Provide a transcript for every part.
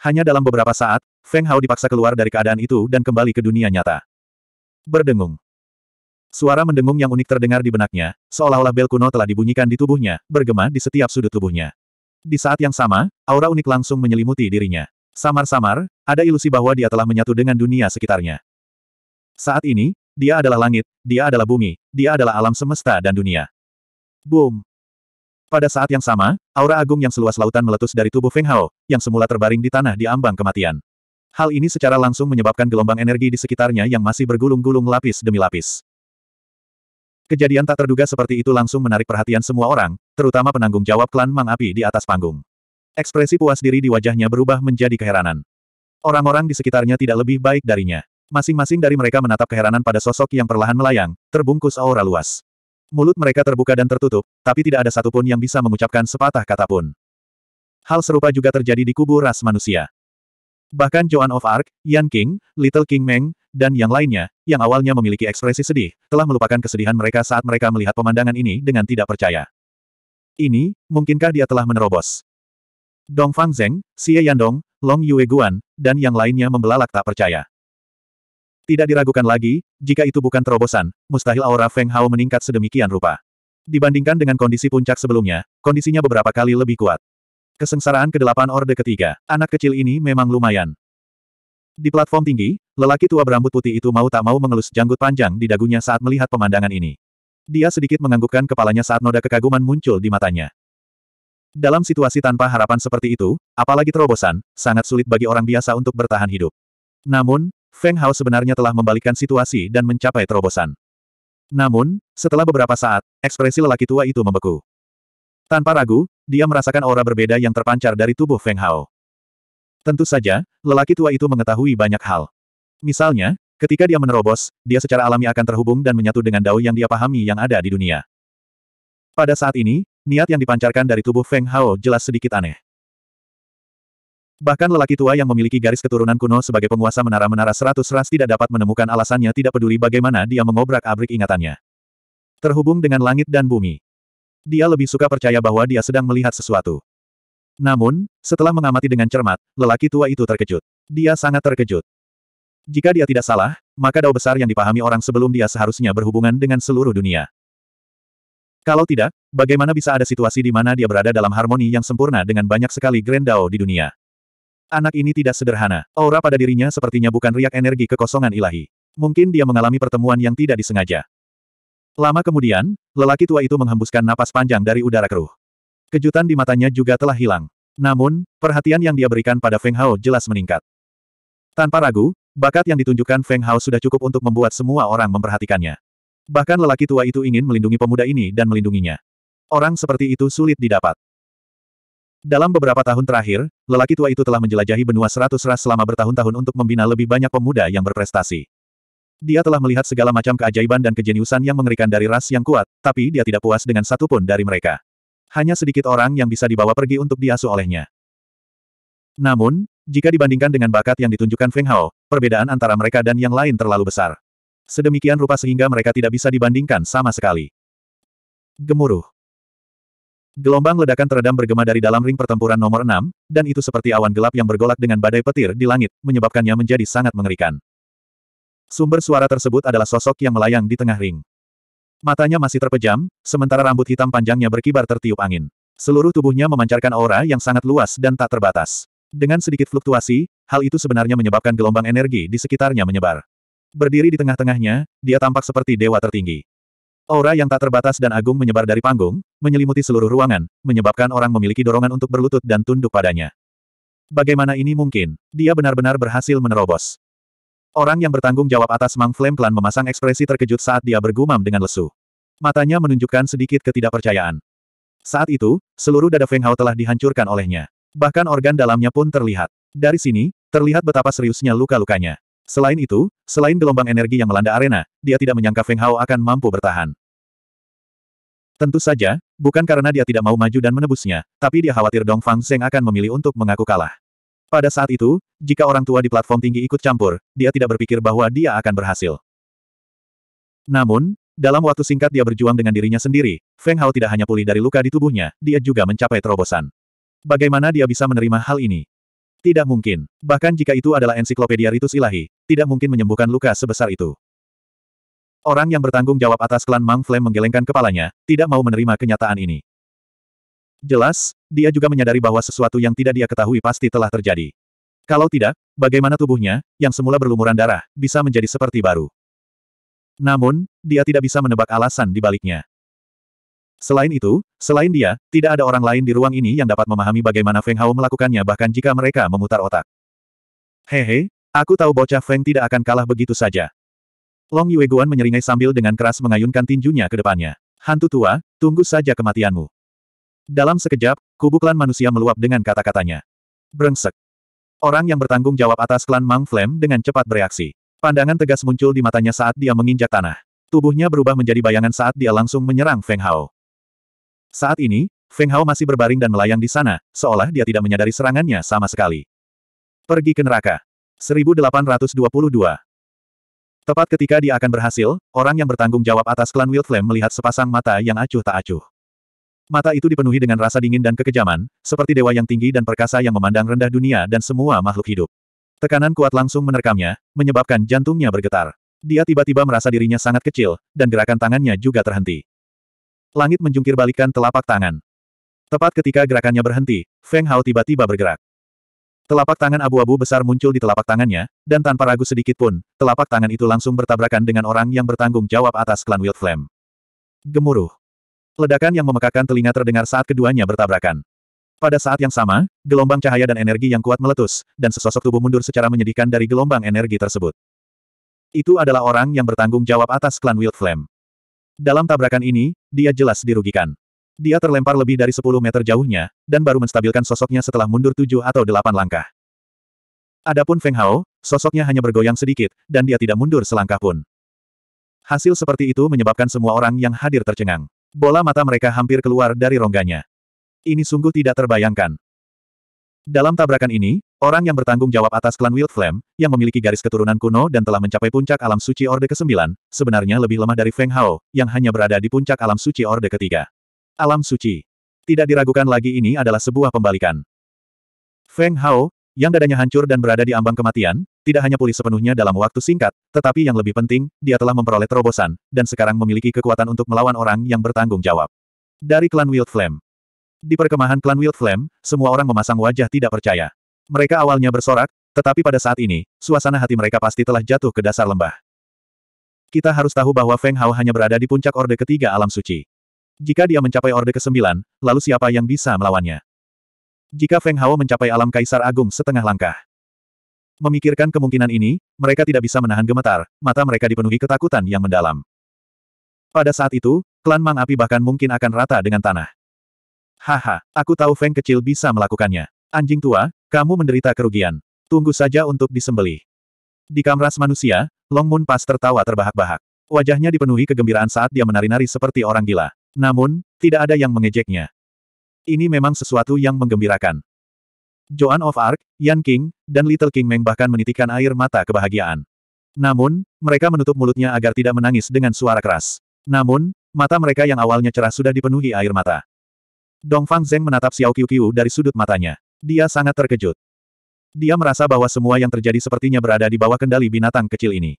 Hanya dalam beberapa saat, Feng Hao dipaksa keluar dari keadaan itu dan kembali ke dunia nyata. Berdengung. Suara mendengung yang unik terdengar di benaknya, seolah-olah bel kuno telah dibunyikan di tubuhnya, bergema di setiap sudut tubuhnya. Di saat yang sama, aura unik langsung menyelimuti dirinya. Samar-samar, ada ilusi bahwa dia telah menyatu dengan dunia sekitarnya. Saat ini, dia adalah langit, dia adalah bumi, dia adalah alam semesta dan dunia. Boom! Pada saat yang sama, aura agung yang seluas lautan meletus dari tubuh Feng Hao, yang semula terbaring di tanah di ambang kematian. Hal ini secara langsung menyebabkan gelombang energi di sekitarnya yang masih bergulung-gulung lapis demi lapis. Kejadian tak terduga seperti itu langsung menarik perhatian semua orang, terutama penanggung jawab klan Mang Api di atas panggung. Ekspresi puas diri di wajahnya berubah menjadi keheranan. Orang-orang di sekitarnya tidak lebih baik darinya. Masing-masing dari mereka menatap keheranan pada sosok yang perlahan melayang, terbungkus aura luas. Mulut mereka terbuka dan tertutup, tapi tidak ada satupun yang bisa mengucapkan sepatah kata pun. Hal serupa juga terjadi di kubu ras manusia. Bahkan Joan of Arc, Yan King, Little King Meng, dan yang lainnya, yang awalnya memiliki ekspresi sedih, telah melupakan kesedihan mereka saat mereka melihat pemandangan ini dengan tidak percaya. Ini, mungkinkah dia telah menerobos? Dong Fang Zeng, Xie Yandong, Long Yue Guan, dan yang lainnya membelalak tak percaya. Tidak diragukan lagi, jika itu bukan terobosan, mustahil aura Feng Hao meningkat sedemikian rupa. Dibandingkan dengan kondisi puncak sebelumnya, kondisinya beberapa kali lebih kuat. Kesengsaraan kedelapan orde ketiga, anak kecil ini memang lumayan. Di platform tinggi, lelaki tua berambut putih itu mau tak mau mengelus janggut panjang di dagunya saat melihat pemandangan ini. Dia sedikit menganggukkan kepalanya saat noda kekaguman muncul di matanya. Dalam situasi tanpa harapan seperti itu, apalagi terobosan, sangat sulit bagi orang biasa untuk bertahan hidup. Namun, Feng Hao sebenarnya telah membalikkan situasi dan mencapai terobosan. Namun, setelah beberapa saat, ekspresi lelaki tua itu membeku. Tanpa ragu, dia merasakan aura berbeda yang terpancar dari tubuh Feng Hao. Tentu saja, lelaki tua itu mengetahui banyak hal. Misalnya, ketika dia menerobos, dia secara alami akan terhubung dan menyatu dengan dao yang dia pahami yang ada di dunia. Pada saat ini, niat yang dipancarkan dari tubuh Feng Hao jelas sedikit aneh. Bahkan lelaki tua yang memiliki garis keturunan kuno sebagai penguasa menara-menara seratus ras tidak dapat menemukan alasannya tidak peduli bagaimana dia mengobrak-abrik ingatannya. Terhubung dengan langit dan bumi. Dia lebih suka percaya bahwa dia sedang melihat sesuatu. Namun, setelah mengamati dengan cermat, lelaki tua itu terkejut. Dia sangat terkejut. Jika dia tidak salah, maka dao besar yang dipahami orang sebelum dia seharusnya berhubungan dengan seluruh dunia. Kalau tidak, bagaimana bisa ada situasi di mana dia berada dalam harmoni yang sempurna dengan banyak sekali Grand Dao di dunia? Anak ini tidak sederhana. Aura pada dirinya sepertinya bukan riak energi kekosongan ilahi. Mungkin dia mengalami pertemuan yang tidak disengaja. Lama kemudian, lelaki tua itu menghembuskan napas panjang dari udara keruh. Kejutan di matanya juga telah hilang. Namun, perhatian yang dia berikan pada Feng Hao jelas meningkat. Tanpa ragu, bakat yang ditunjukkan Feng Hao sudah cukup untuk membuat semua orang memperhatikannya. Bahkan lelaki tua itu ingin melindungi pemuda ini dan melindunginya. Orang seperti itu sulit didapat. Dalam beberapa tahun terakhir, lelaki tua itu telah menjelajahi benua seratus ras selama bertahun-tahun untuk membina lebih banyak pemuda yang berprestasi. Dia telah melihat segala macam keajaiban dan kejeniusan yang mengerikan dari ras yang kuat, tapi dia tidak puas dengan satu pun dari mereka. Hanya sedikit orang yang bisa dibawa pergi untuk diasuh olehnya. Namun, jika dibandingkan dengan bakat yang ditunjukkan Feng Hao, perbedaan antara mereka dan yang lain terlalu besar. Sedemikian rupa sehingga mereka tidak bisa dibandingkan sama sekali. Gemuruh. Gelombang ledakan teredam bergema dari dalam ring pertempuran nomor 6, dan itu seperti awan gelap yang bergolak dengan badai petir di langit, menyebabkannya menjadi sangat mengerikan. Sumber suara tersebut adalah sosok yang melayang di tengah ring. Matanya masih terpejam, sementara rambut hitam panjangnya berkibar tertiup angin. Seluruh tubuhnya memancarkan aura yang sangat luas dan tak terbatas. Dengan sedikit fluktuasi, hal itu sebenarnya menyebabkan gelombang energi di sekitarnya menyebar. Berdiri di tengah-tengahnya, dia tampak seperti dewa tertinggi. Aura yang tak terbatas dan agung menyebar dari panggung, menyelimuti seluruh ruangan, menyebabkan orang memiliki dorongan untuk berlutut dan tunduk padanya. Bagaimana ini mungkin? Dia benar-benar berhasil menerobos. Orang yang bertanggung jawab atas Mang Flame Clan memasang ekspresi terkejut saat dia bergumam dengan lesu. Matanya menunjukkan sedikit ketidakpercayaan. Saat itu, seluruh dada Feng Hao telah dihancurkan olehnya. Bahkan organ dalamnya pun terlihat. Dari sini, terlihat betapa seriusnya luka-lukanya. Selain itu, selain gelombang energi yang melanda arena, dia tidak menyangka Feng Hao akan mampu bertahan. Tentu saja, bukan karena dia tidak mau maju dan menebusnya, tapi dia khawatir Dong Fang Zeng akan memilih untuk mengaku kalah. Pada saat itu, jika orang tua di platform tinggi ikut campur, dia tidak berpikir bahwa dia akan berhasil. Namun, dalam waktu singkat dia berjuang dengan dirinya sendiri, Feng Hao tidak hanya pulih dari luka di tubuhnya, dia juga mencapai terobosan. Bagaimana dia bisa menerima hal ini? Tidak mungkin. Bahkan jika itu adalah ensiklopedia ritus ilahi, tidak mungkin menyembuhkan luka sebesar itu. Orang yang bertanggung jawab atas klan Mang Flame menggelengkan kepalanya, tidak mau menerima kenyataan ini. Jelas, dia juga menyadari bahwa sesuatu yang tidak dia ketahui pasti telah terjadi. Kalau tidak, bagaimana tubuhnya, yang semula berlumuran darah, bisa menjadi seperti baru. Namun, dia tidak bisa menebak alasan di baliknya. Selain itu, selain dia, tidak ada orang lain di ruang ini yang dapat memahami bagaimana Feng Hao melakukannya bahkan jika mereka memutar otak. Hehe, aku tahu bocah Feng tidak akan kalah begitu saja. Long Yueguan menyeringai sambil dengan keras mengayunkan tinjunya ke depannya. Hantu tua, tunggu saja kematianmu. Dalam sekejap, kubu klan manusia meluap dengan kata-katanya. Brengsek. Orang yang bertanggung jawab atas klan Mang Flame dengan cepat bereaksi. Pandangan tegas muncul di matanya saat dia menginjak tanah. Tubuhnya berubah menjadi bayangan saat dia langsung menyerang Feng Hao. Saat ini, Feng Hao masih berbaring dan melayang di sana, seolah dia tidak menyadari serangannya sama sekali. Pergi ke neraka. 1822. Tepat ketika dia akan berhasil, orang yang bertanggung jawab atas klan Wild Flame melihat sepasang mata yang acuh tak acuh. Mata itu dipenuhi dengan rasa dingin dan kekejaman, seperti dewa yang tinggi dan perkasa yang memandang rendah dunia dan semua makhluk hidup. Tekanan kuat langsung menerkamnya, menyebabkan jantungnya bergetar. Dia tiba-tiba merasa dirinya sangat kecil, dan gerakan tangannya juga terhenti. Langit menjungkir balikan telapak tangan. Tepat ketika gerakannya berhenti, Feng Hao tiba-tiba bergerak. Telapak tangan abu-abu besar muncul di telapak tangannya, dan tanpa ragu sedikit pun, telapak tangan itu langsung bertabrakan dengan orang yang bertanggung jawab atas klan Wild Flame. Gemuruh. Ledakan yang memekakan telinga terdengar saat keduanya bertabrakan. Pada saat yang sama, gelombang cahaya dan energi yang kuat meletus, dan sesosok tubuh mundur secara menyedihkan dari gelombang energi tersebut. Itu adalah orang yang bertanggung jawab atas klan Wild Flame. Dalam tabrakan ini, dia jelas dirugikan. Dia terlempar lebih dari 10 meter jauhnya, dan baru menstabilkan sosoknya setelah mundur 7 atau 8 langkah. Adapun Feng Hao, sosoknya hanya bergoyang sedikit, dan dia tidak mundur selangkah pun. Hasil seperti itu menyebabkan semua orang yang hadir tercengang. Bola mata mereka hampir keluar dari rongganya. Ini sungguh tidak terbayangkan. Dalam tabrakan ini, orang yang bertanggung jawab atas klan Wild Flame, yang memiliki garis keturunan kuno dan telah mencapai puncak alam suci Orde ke-9, sebenarnya lebih lemah dari Feng Hao, yang hanya berada di puncak alam suci Orde ketiga. Alam suci. Tidak diragukan lagi ini adalah sebuah pembalikan. Feng Hao, yang dadanya hancur dan berada di ambang kematian, tidak hanya pulih sepenuhnya dalam waktu singkat, tetapi yang lebih penting, dia telah memperoleh terobosan, dan sekarang memiliki kekuatan untuk melawan orang yang bertanggung jawab. Dari klan Wild Flame. Di perkemahan klan Wild Flame, semua orang memasang wajah tidak percaya. Mereka awalnya bersorak, tetapi pada saat ini, suasana hati mereka pasti telah jatuh ke dasar lembah. Kita harus tahu bahwa Feng Hao hanya berada di puncak Orde Ketiga Alam Suci. Jika dia mencapai Orde ke-9, lalu siapa yang bisa melawannya? Jika Feng Hao mencapai alam Kaisar Agung setengah langkah. Memikirkan kemungkinan ini, mereka tidak bisa menahan gemetar, mata mereka dipenuhi ketakutan yang mendalam. Pada saat itu, klan Mang Api bahkan mungkin akan rata dengan tanah. Haha, aku tahu Feng kecil bisa melakukannya. Anjing tua, kamu menderita kerugian. Tunggu saja untuk disembeli. Di kamras manusia, Long Moon pas tertawa terbahak-bahak. Wajahnya dipenuhi kegembiraan saat dia menari-nari seperti orang gila. Namun, tidak ada yang mengejeknya. Ini memang sesuatu yang menggembirakan. Joan of Arc, Yan King, dan Little King Meng bahkan menitikkan air mata kebahagiaan. Namun, mereka menutup mulutnya agar tidak menangis dengan suara keras. Namun, mata mereka yang awalnya cerah sudah dipenuhi air mata. Dongfang Zeng menatap Xiao Qiu Qiu dari sudut matanya. Dia sangat terkejut. Dia merasa bahwa semua yang terjadi sepertinya berada di bawah kendali binatang kecil ini.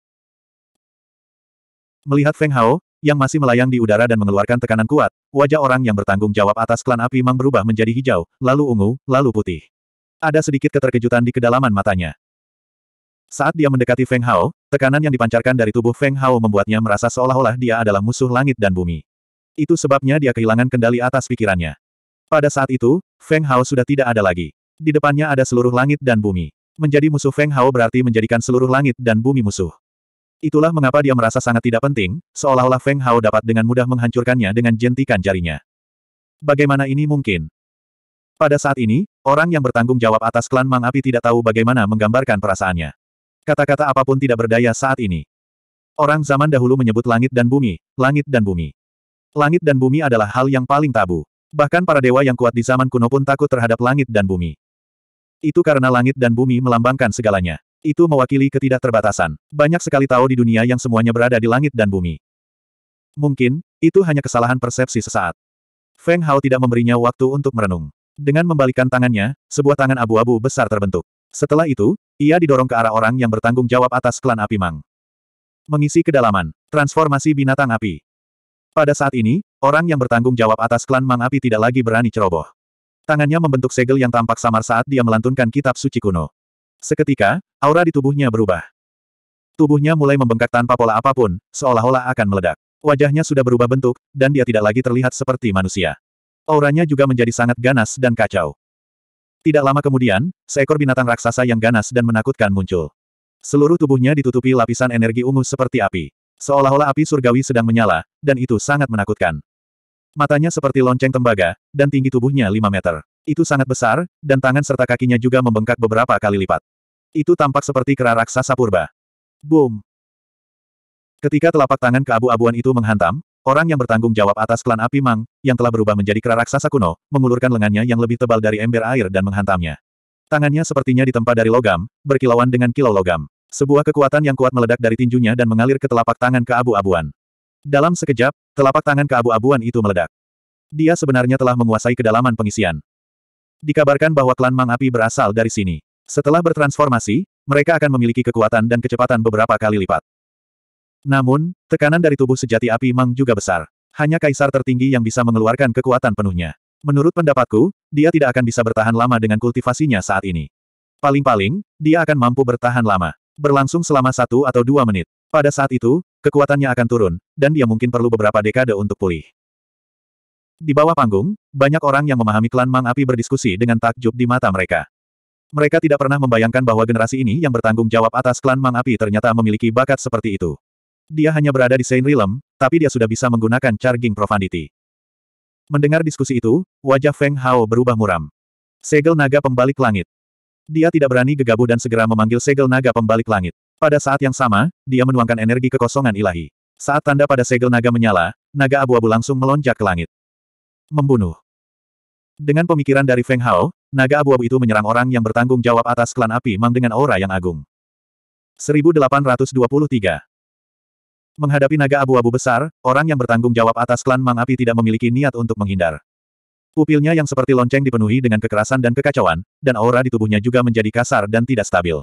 Melihat Feng Hao, yang masih melayang di udara dan mengeluarkan tekanan kuat, wajah orang yang bertanggung jawab atas klan api Mang berubah menjadi hijau, lalu ungu, lalu putih. Ada sedikit keterkejutan di kedalaman matanya. Saat dia mendekati Feng Hao, tekanan yang dipancarkan dari tubuh Feng Hao membuatnya merasa seolah-olah dia adalah musuh langit dan bumi. Itu sebabnya dia kehilangan kendali atas pikirannya. Pada saat itu, Feng Hao sudah tidak ada lagi. Di depannya ada seluruh langit dan bumi. Menjadi musuh Feng Hao berarti menjadikan seluruh langit dan bumi musuh. Itulah mengapa dia merasa sangat tidak penting, seolah-olah Feng Hao dapat dengan mudah menghancurkannya dengan jentikan jarinya. Bagaimana ini mungkin? Pada saat ini, orang yang bertanggung jawab atas klan Mang Api tidak tahu bagaimana menggambarkan perasaannya. Kata-kata apapun tidak berdaya saat ini. Orang zaman dahulu menyebut langit dan bumi, langit dan bumi. Langit dan bumi adalah hal yang paling tabu. Bahkan para dewa yang kuat di zaman kuno pun takut terhadap langit dan bumi. Itu karena langit dan bumi melambangkan segalanya. Itu mewakili ketidakterbatasan. Banyak sekali tahu di dunia yang semuanya berada di langit dan bumi. Mungkin, itu hanya kesalahan persepsi sesaat. Feng Hao tidak memberinya waktu untuk merenung. Dengan membalikkan tangannya, sebuah tangan abu-abu besar terbentuk. Setelah itu, ia didorong ke arah orang yang bertanggung jawab atas klan api Mang. Mengisi kedalaman, transformasi binatang api. Pada saat ini, orang yang bertanggung jawab atas klan Mang Api tidak lagi berani ceroboh. Tangannya membentuk segel yang tampak samar saat dia melantunkan kitab suci kuno. Seketika, aura di tubuhnya berubah. Tubuhnya mulai membengkak tanpa pola apapun, seolah-olah akan meledak. Wajahnya sudah berubah bentuk, dan dia tidak lagi terlihat seperti manusia. Auranya juga menjadi sangat ganas dan kacau. Tidak lama kemudian, seekor binatang raksasa yang ganas dan menakutkan muncul. Seluruh tubuhnya ditutupi lapisan energi ungu seperti api. Seolah-olah api surgawi sedang menyala, dan itu sangat menakutkan. Matanya seperti lonceng tembaga, dan tinggi tubuhnya 5 meter. Itu sangat besar, dan tangan serta kakinya juga membengkak beberapa kali lipat. Itu tampak seperti kera raksasa purba. Boom! Ketika telapak tangan keabu-abuan itu menghantam, orang yang bertanggung jawab atas klan api Mang, yang telah berubah menjadi kera raksasa kuno, mengulurkan lengannya yang lebih tebal dari ember air dan menghantamnya. Tangannya sepertinya ditempa dari logam, berkilauan dengan kilau logam. Sebuah kekuatan yang kuat meledak dari tinjunya dan mengalir ke telapak tangan keabu-abuan. Dalam sekejap, telapak tangan keabu-abuan itu meledak. Dia sebenarnya telah menguasai kedalaman pengisian. Dikabarkan bahwa klan Mang Api berasal dari sini. Setelah bertransformasi, mereka akan memiliki kekuatan dan kecepatan beberapa kali lipat. Namun, tekanan dari tubuh sejati api Mang juga besar. Hanya kaisar tertinggi yang bisa mengeluarkan kekuatan penuhnya. Menurut pendapatku, dia tidak akan bisa bertahan lama dengan kultivasinya saat ini. Paling-paling, dia akan mampu bertahan lama. Berlangsung selama satu atau dua menit. Pada saat itu, kekuatannya akan turun, dan dia mungkin perlu beberapa dekade untuk pulih. Di bawah panggung, banyak orang yang memahami klan Mang Api berdiskusi dengan takjub di mata mereka. Mereka tidak pernah membayangkan bahwa generasi ini yang bertanggung jawab atas klan Mang Api ternyata memiliki bakat seperti itu. Dia hanya berada di Saint Realm, tapi dia sudah bisa menggunakan Charging Profundity. Mendengar diskusi itu, wajah Feng Hao berubah muram. Segel naga pembalik langit. Dia tidak berani gegabah dan segera memanggil segel naga pembalik langit. Pada saat yang sama, dia menuangkan energi kekosongan ilahi. Saat tanda pada segel naga menyala, naga abu-abu langsung melonjak ke langit. Membunuh. Dengan pemikiran dari Feng Hao, Naga abu-abu itu menyerang orang yang bertanggung jawab atas klan api Mang dengan aura yang agung. 1823 Menghadapi naga abu-abu besar, orang yang bertanggung jawab atas klan Mang Api tidak memiliki niat untuk menghindar. Pupilnya yang seperti lonceng dipenuhi dengan kekerasan dan kekacauan, dan aura di tubuhnya juga menjadi kasar dan tidak stabil.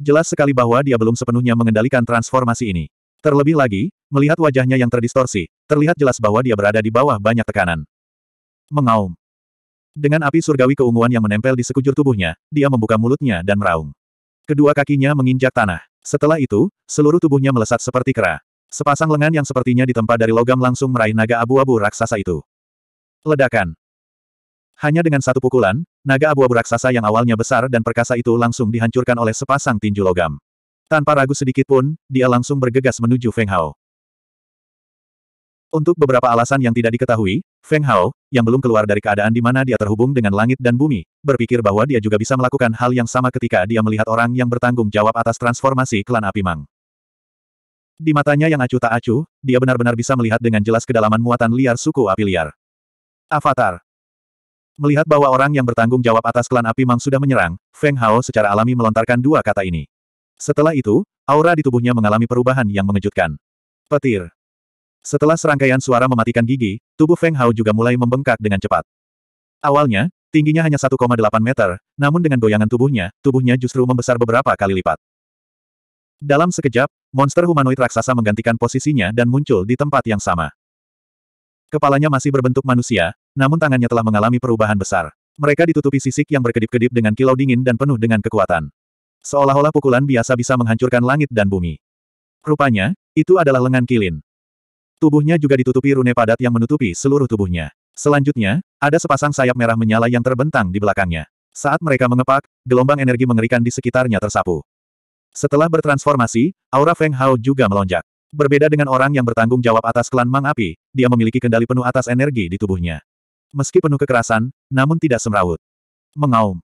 Jelas sekali bahwa dia belum sepenuhnya mengendalikan transformasi ini. Terlebih lagi, melihat wajahnya yang terdistorsi, terlihat jelas bahwa dia berada di bawah banyak tekanan. Mengaum. Dengan api surgawi keunguan yang menempel di sekujur tubuhnya, dia membuka mulutnya dan meraung. Kedua kakinya menginjak tanah. Setelah itu, seluruh tubuhnya melesat seperti kera. Sepasang lengan yang sepertinya ditempa dari logam langsung meraih naga abu-abu raksasa itu. Ledakan. Hanya dengan satu pukulan, naga abu-abu raksasa yang awalnya besar dan perkasa itu langsung dihancurkan oleh sepasang tinju logam. Tanpa ragu sedikit pun, dia langsung bergegas menuju Feng Hao. Untuk beberapa alasan yang tidak diketahui, Feng Hao, yang belum keluar dari keadaan di mana dia terhubung dengan langit dan bumi, berpikir bahwa dia juga bisa melakukan hal yang sama ketika dia melihat orang yang bertanggung jawab atas transformasi klan api Mang. Di matanya yang acuh tak acuh, dia benar-benar bisa melihat dengan jelas kedalaman muatan liar suku api liar. Avatar. Melihat bahwa orang yang bertanggung jawab atas klan api Mang sudah menyerang, Feng Hao secara alami melontarkan dua kata ini. Setelah itu, aura di tubuhnya mengalami perubahan yang mengejutkan. Petir. Setelah serangkaian suara mematikan gigi, tubuh Feng Hao juga mulai membengkak dengan cepat. Awalnya, tingginya hanya 1,8 meter, namun dengan goyangan tubuhnya, tubuhnya justru membesar beberapa kali lipat. Dalam sekejap, monster humanoid raksasa menggantikan posisinya dan muncul di tempat yang sama. Kepalanya masih berbentuk manusia, namun tangannya telah mengalami perubahan besar. Mereka ditutupi sisik yang berkedip-kedip dengan kilau dingin dan penuh dengan kekuatan. Seolah-olah pukulan biasa bisa menghancurkan langit dan bumi. Rupanya, itu adalah lengan kilin. Tubuhnya juga ditutupi rune padat yang menutupi seluruh tubuhnya. Selanjutnya, ada sepasang sayap merah menyala yang terbentang di belakangnya. Saat mereka mengepak, gelombang energi mengerikan di sekitarnya tersapu. Setelah bertransformasi, aura Feng Hao juga melonjak. Berbeda dengan orang yang bertanggung jawab atas klan Mang Api, dia memiliki kendali penuh atas energi di tubuhnya. Meski penuh kekerasan, namun tidak semrawut. Mengaum.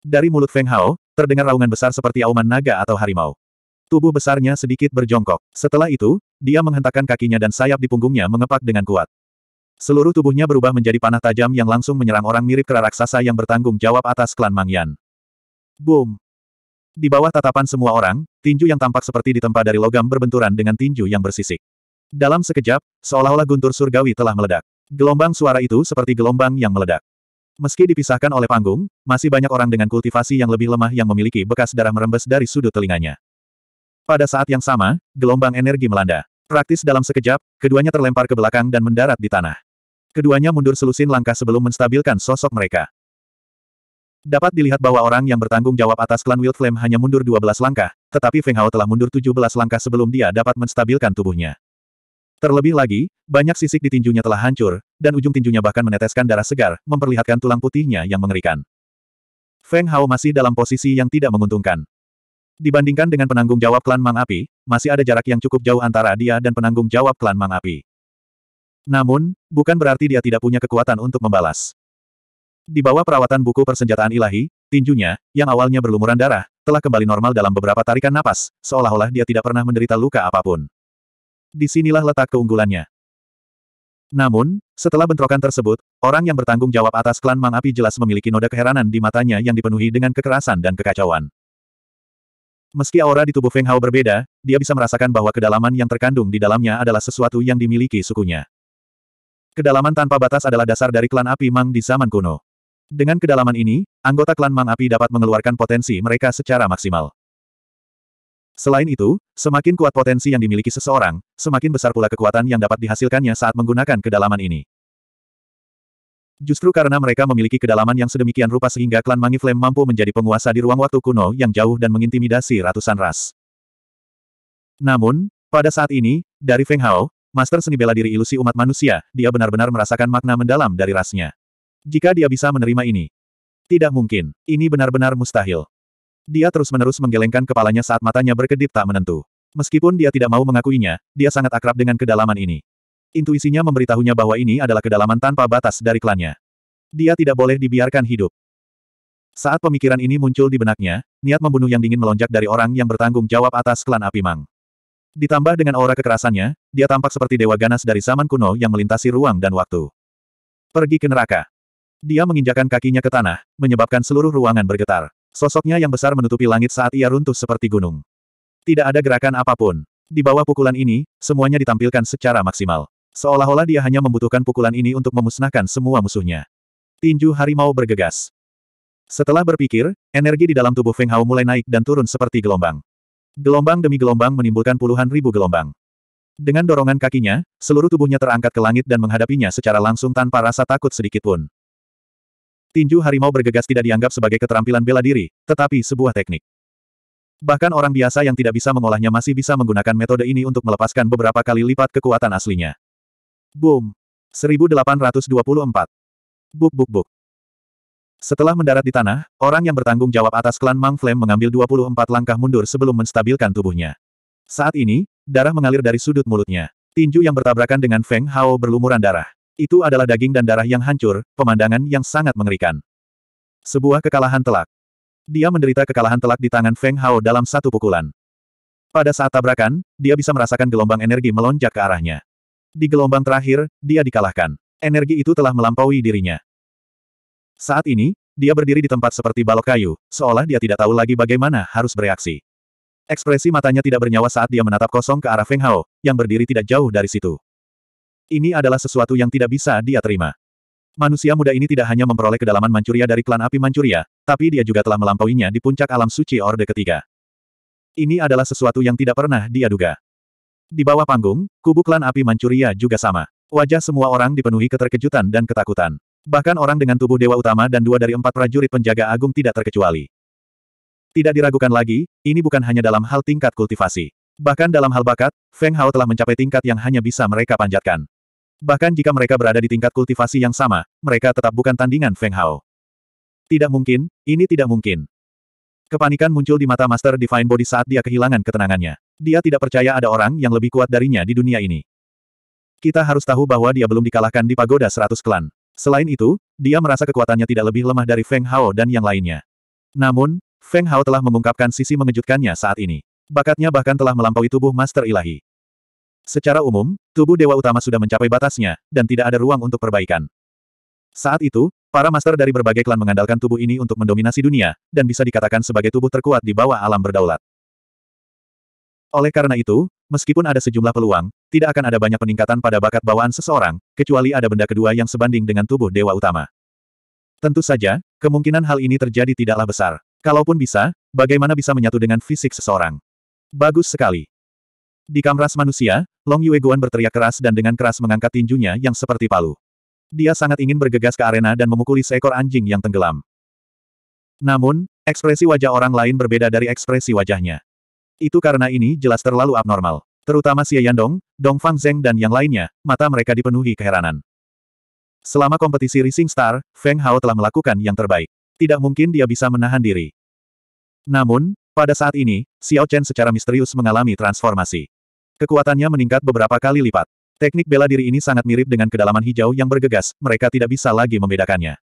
Dari mulut Feng Hao, terdengar raungan besar seperti auman naga atau harimau. Tubuh besarnya sedikit berjongkok. Setelah itu, dia menghentakkan kakinya dan sayap di punggungnya mengepak dengan kuat. Seluruh tubuhnya berubah menjadi panah tajam yang langsung menyerang orang mirip kera raksasa yang bertanggung jawab atas klan Mangyan. Boom! Di bawah tatapan semua orang, tinju yang tampak seperti ditempa dari logam berbenturan dengan tinju yang bersisik. Dalam sekejap, seolah-olah guntur surgawi telah meledak. Gelombang suara itu seperti gelombang yang meledak. Meski dipisahkan oleh panggung, masih banyak orang dengan kultivasi yang lebih lemah yang memiliki bekas darah merembes dari sudut telinganya. Pada saat yang sama, gelombang energi melanda. Praktis dalam sekejap, keduanya terlempar ke belakang dan mendarat di tanah. Keduanya mundur selusin langkah sebelum menstabilkan sosok mereka. Dapat dilihat bahwa orang yang bertanggung jawab atas klan Wild Flame hanya mundur 12 langkah, tetapi Feng Hao telah mundur 17 langkah sebelum dia dapat menstabilkan tubuhnya. Terlebih lagi, banyak sisik di tinjunya telah hancur, dan ujung tinjunya bahkan meneteskan darah segar, memperlihatkan tulang putihnya yang mengerikan. Feng Hao masih dalam posisi yang tidak menguntungkan. Dibandingkan dengan penanggung jawab klan Mang Api, masih ada jarak yang cukup jauh antara dia dan penanggung jawab klan Mang Api. Namun, bukan berarti dia tidak punya kekuatan untuk membalas. Di bawah perawatan buku persenjataan ilahi, tinjunya, yang awalnya berlumuran darah, telah kembali normal dalam beberapa tarikan napas, seolah-olah dia tidak pernah menderita luka apapun. Di sinilah letak keunggulannya. Namun, setelah bentrokan tersebut, orang yang bertanggung jawab atas klan Mang Api jelas memiliki noda keheranan di matanya yang dipenuhi dengan kekerasan dan kekacauan. Meski aura di tubuh Feng Hao berbeda, dia bisa merasakan bahwa kedalaman yang terkandung di dalamnya adalah sesuatu yang dimiliki sukunya. Kedalaman tanpa batas adalah dasar dari klan api Mang di zaman kuno. Dengan kedalaman ini, anggota klan Mang Api dapat mengeluarkan potensi mereka secara maksimal. Selain itu, semakin kuat potensi yang dimiliki seseorang, semakin besar pula kekuatan yang dapat dihasilkannya saat menggunakan kedalaman ini. Justru karena mereka memiliki kedalaman yang sedemikian rupa sehingga klan Mangi mampu menjadi penguasa di ruang waktu kuno yang jauh dan mengintimidasi ratusan ras. Namun, pada saat ini, dari Feng Hao, Master seni bela diri ilusi umat manusia, dia benar-benar merasakan makna mendalam dari rasnya. Jika dia bisa menerima ini, tidak mungkin, ini benar-benar mustahil. Dia terus-menerus menggelengkan kepalanya saat matanya berkedip tak menentu. Meskipun dia tidak mau mengakuinya, dia sangat akrab dengan kedalaman ini. Intuisinya memberitahunya bahwa ini adalah kedalaman tanpa batas dari klannya. Dia tidak boleh dibiarkan hidup. Saat pemikiran ini muncul di benaknya, niat membunuh yang dingin melonjak dari orang yang bertanggung jawab atas klan Api Mang. Ditambah dengan aura kekerasannya, dia tampak seperti dewa ganas dari zaman kuno yang melintasi ruang dan waktu. Pergi ke neraka. Dia menginjakan kakinya ke tanah, menyebabkan seluruh ruangan bergetar. Sosoknya yang besar menutupi langit saat ia runtuh seperti gunung. Tidak ada gerakan apapun. Di bawah pukulan ini, semuanya ditampilkan secara maksimal. Seolah-olah dia hanya membutuhkan pukulan ini untuk memusnahkan semua musuhnya. Tinju harimau bergegas. Setelah berpikir, energi di dalam tubuh Feng Hao mulai naik dan turun seperti gelombang. Gelombang demi gelombang menimbulkan puluhan ribu gelombang. Dengan dorongan kakinya, seluruh tubuhnya terangkat ke langit dan menghadapinya secara langsung tanpa rasa takut sedikitpun. Tinju harimau bergegas tidak dianggap sebagai keterampilan bela diri, tetapi sebuah teknik. Bahkan orang biasa yang tidak bisa mengolahnya masih bisa menggunakan metode ini untuk melepaskan beberapa kali lipat kekuatan aslinya. Boom. 1824. Buk buk buk. Setelah mendarat di tanah, orang yang bertanggung jawab atas klan Mang Flame mengambil 24 langkah mundur sebelum menstabilkan tubuhnya. Saat ini, darah mengalir dari sudut mulutnya. Tinju yang bertabrakan dengan Feng Hao berlumuran darah. Itu adalah daging dan darah yang hancur, pemandangan yang sangat mengerikan. Sebuah kekalahan telak. Dia menderita kekalahan telak di tangan Feng Hao dalam satu pukulan. Pada saat tabrakan, dia bisa merasakan gelombang energi melonjak ke arahnya. Di gelombang terakhir, dia dikalahkan. Energi itu telah melampaui dirinya. Saat ini, dia berdiri di tempat seperti balok kayu, seolah dia tidak tahu lagi bagaimana harus bereaksi. Ekspresi matanya tidak bernyawa saat dia menatap kosong ke arah Feng Hao, yang berdiri tidak jauh dari situ. Ini adalah sesuatu yang tidak bisa dia terima. Manusia muda ini tidak hanya memperoleh kedalaman Manchuria dari klan api Manchuria, tapi dia juga telah melampauinya di puncak alam suci Orde ketiga. Ini adalah sesuatu yang tidak pernah dia duga. Di bawah panggung, kubu klan api Manchuria juga sama. Wajah semua orang dipenuhi keterkejutan dan ketakutan. Bahkan orang dengan tubuh dewa utama dan dua dari empat prajurit penjaga agung tidak terkecuali. Tidak diragukan lagi, ini bukan hanya dalam hal tingkat kultivasi. Bahkan dalam hal bakat, Feng Hao telah mencapai tingkat yang hanya bisa mereka panjatkan. Bahkan jika mereka berada di tingkat kultivasi yang sama, mereka tetap bukan tandingan Feng Hao. Tidak mungkin, ini tidak mungkin. Kepanikan muncul di mata Master Divine Body saat dia kehilangan ketenangannya. Dia tidak percaya ada orang yang lebih kuat darinya di dunia ini. Kita harus tahu bahwa dia belum dikalahkan di pagoda seratus klan. Selain itu, dia merasa kekuatannya tidak lebih lemah dari Feng Hao dan yang lainnya. Namun, Feng Hao telah mengungkapkan sisi mengejutkannya saat ini. Bakatnya bahkan telah melampaui tubuh Master Ilahi. Secara umum, tubuh Dewa Utama sudah mencapai batasnya, dan tidak ada ruang untuk perbaikan. Saat itu, para master dari berbagai klan mengandalkan tubuh ini untuk mendominasi dunia, dan bisa dikatakan sebagai tubuh terkuat di bawah alam berdaulat. Oleh karena itu, meskipun ada sejumlah peluang, tidak akan ada banyak peningkatan pada bakat bawaan seseorang, kecuali ada benda kedua yang sebanding dengan tubuh dewa utama. Tentu saja, kemungkinan hal ini terjadi tidaklah besar. Kalaupun bisa, bagaimana bisa menyatu dengan fisik seseorang? Bagus sekali. Di kamras manusia, Long Yue Guan berteriak keras dan dengan keras mengangkat tinjunya yang seperti palu. Dia sangat ingin bergegas ke arena dan memukuli seekor anjing yang tenggelam. Namun, ekspresi wajah orang lain berbeda dari ekspresi wajahnya. Itu karena ini jelas terlalu abnormal. Terutama Xie Yandong, Dong Fang Zeng dan yang lainnya, mata mereka dipenuhi keheranan. Selama kompetisi Rising Star, Feng Hao telah melakukan yang terbaik. Tidak mungkin dia bisa menahan diri. Namun, pada saat ini, Xiao Chen secara misterius mengalami transformasi. Kekuatannya meningkat beberapa kali lipat. Teknik bela diri ini sangat mirip dengan kedalaman hijau yang bergegas, mereka tidak bisa lagi membedakannya.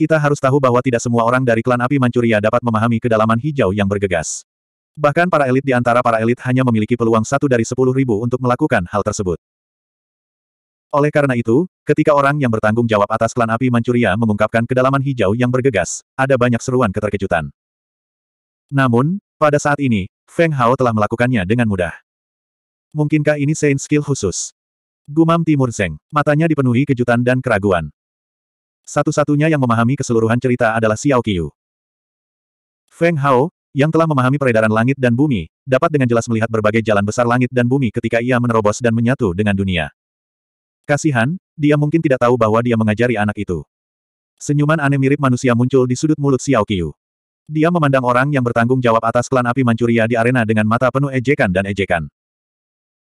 Kita harus tahu bahwa tidak semua orang dari klan api Manchuria dapat memahami kedalaman hijau yang bergegas. Bahkan para elit di antara para elit hanya memiliki peluang satu dari sepuluh ribu untuk melakukan hal tersebut. Oleh karena itu, ketika orang yang bertanggung jawab atas klan api Manchuria mengungkapkan kedalaman hijau yang bergegas, ada banyak seruan keterkejutan. Namun, pada saat ini, Feng Hao telah melakukannya dengan mudah. Mungkinkah ini Saint skill khusus? Gumam Timur Zeng, matanya dipenuhi kejutan dan keraguan. Satu-satunya yang memahami keseluruhan cerita adalah Xiao Qiu. Feng Hao, yang telah memahami peredaran langit dan bumi, dapat dengan jelas melihat berbagai jalan besar langit dan bumi ketika ia menerobos dan menyatu dengan dunia. Kasihan, dia mungkin tidak tahu bahwa dia mengajari anak itu. Senyuman aneh mirip manusia muncul di sudut mulut Xiao Qiu. Dia memandang orang yang bertanggung jawab atas klan api Manchuria di arena dengan mata penuh ejekan dan ejekan.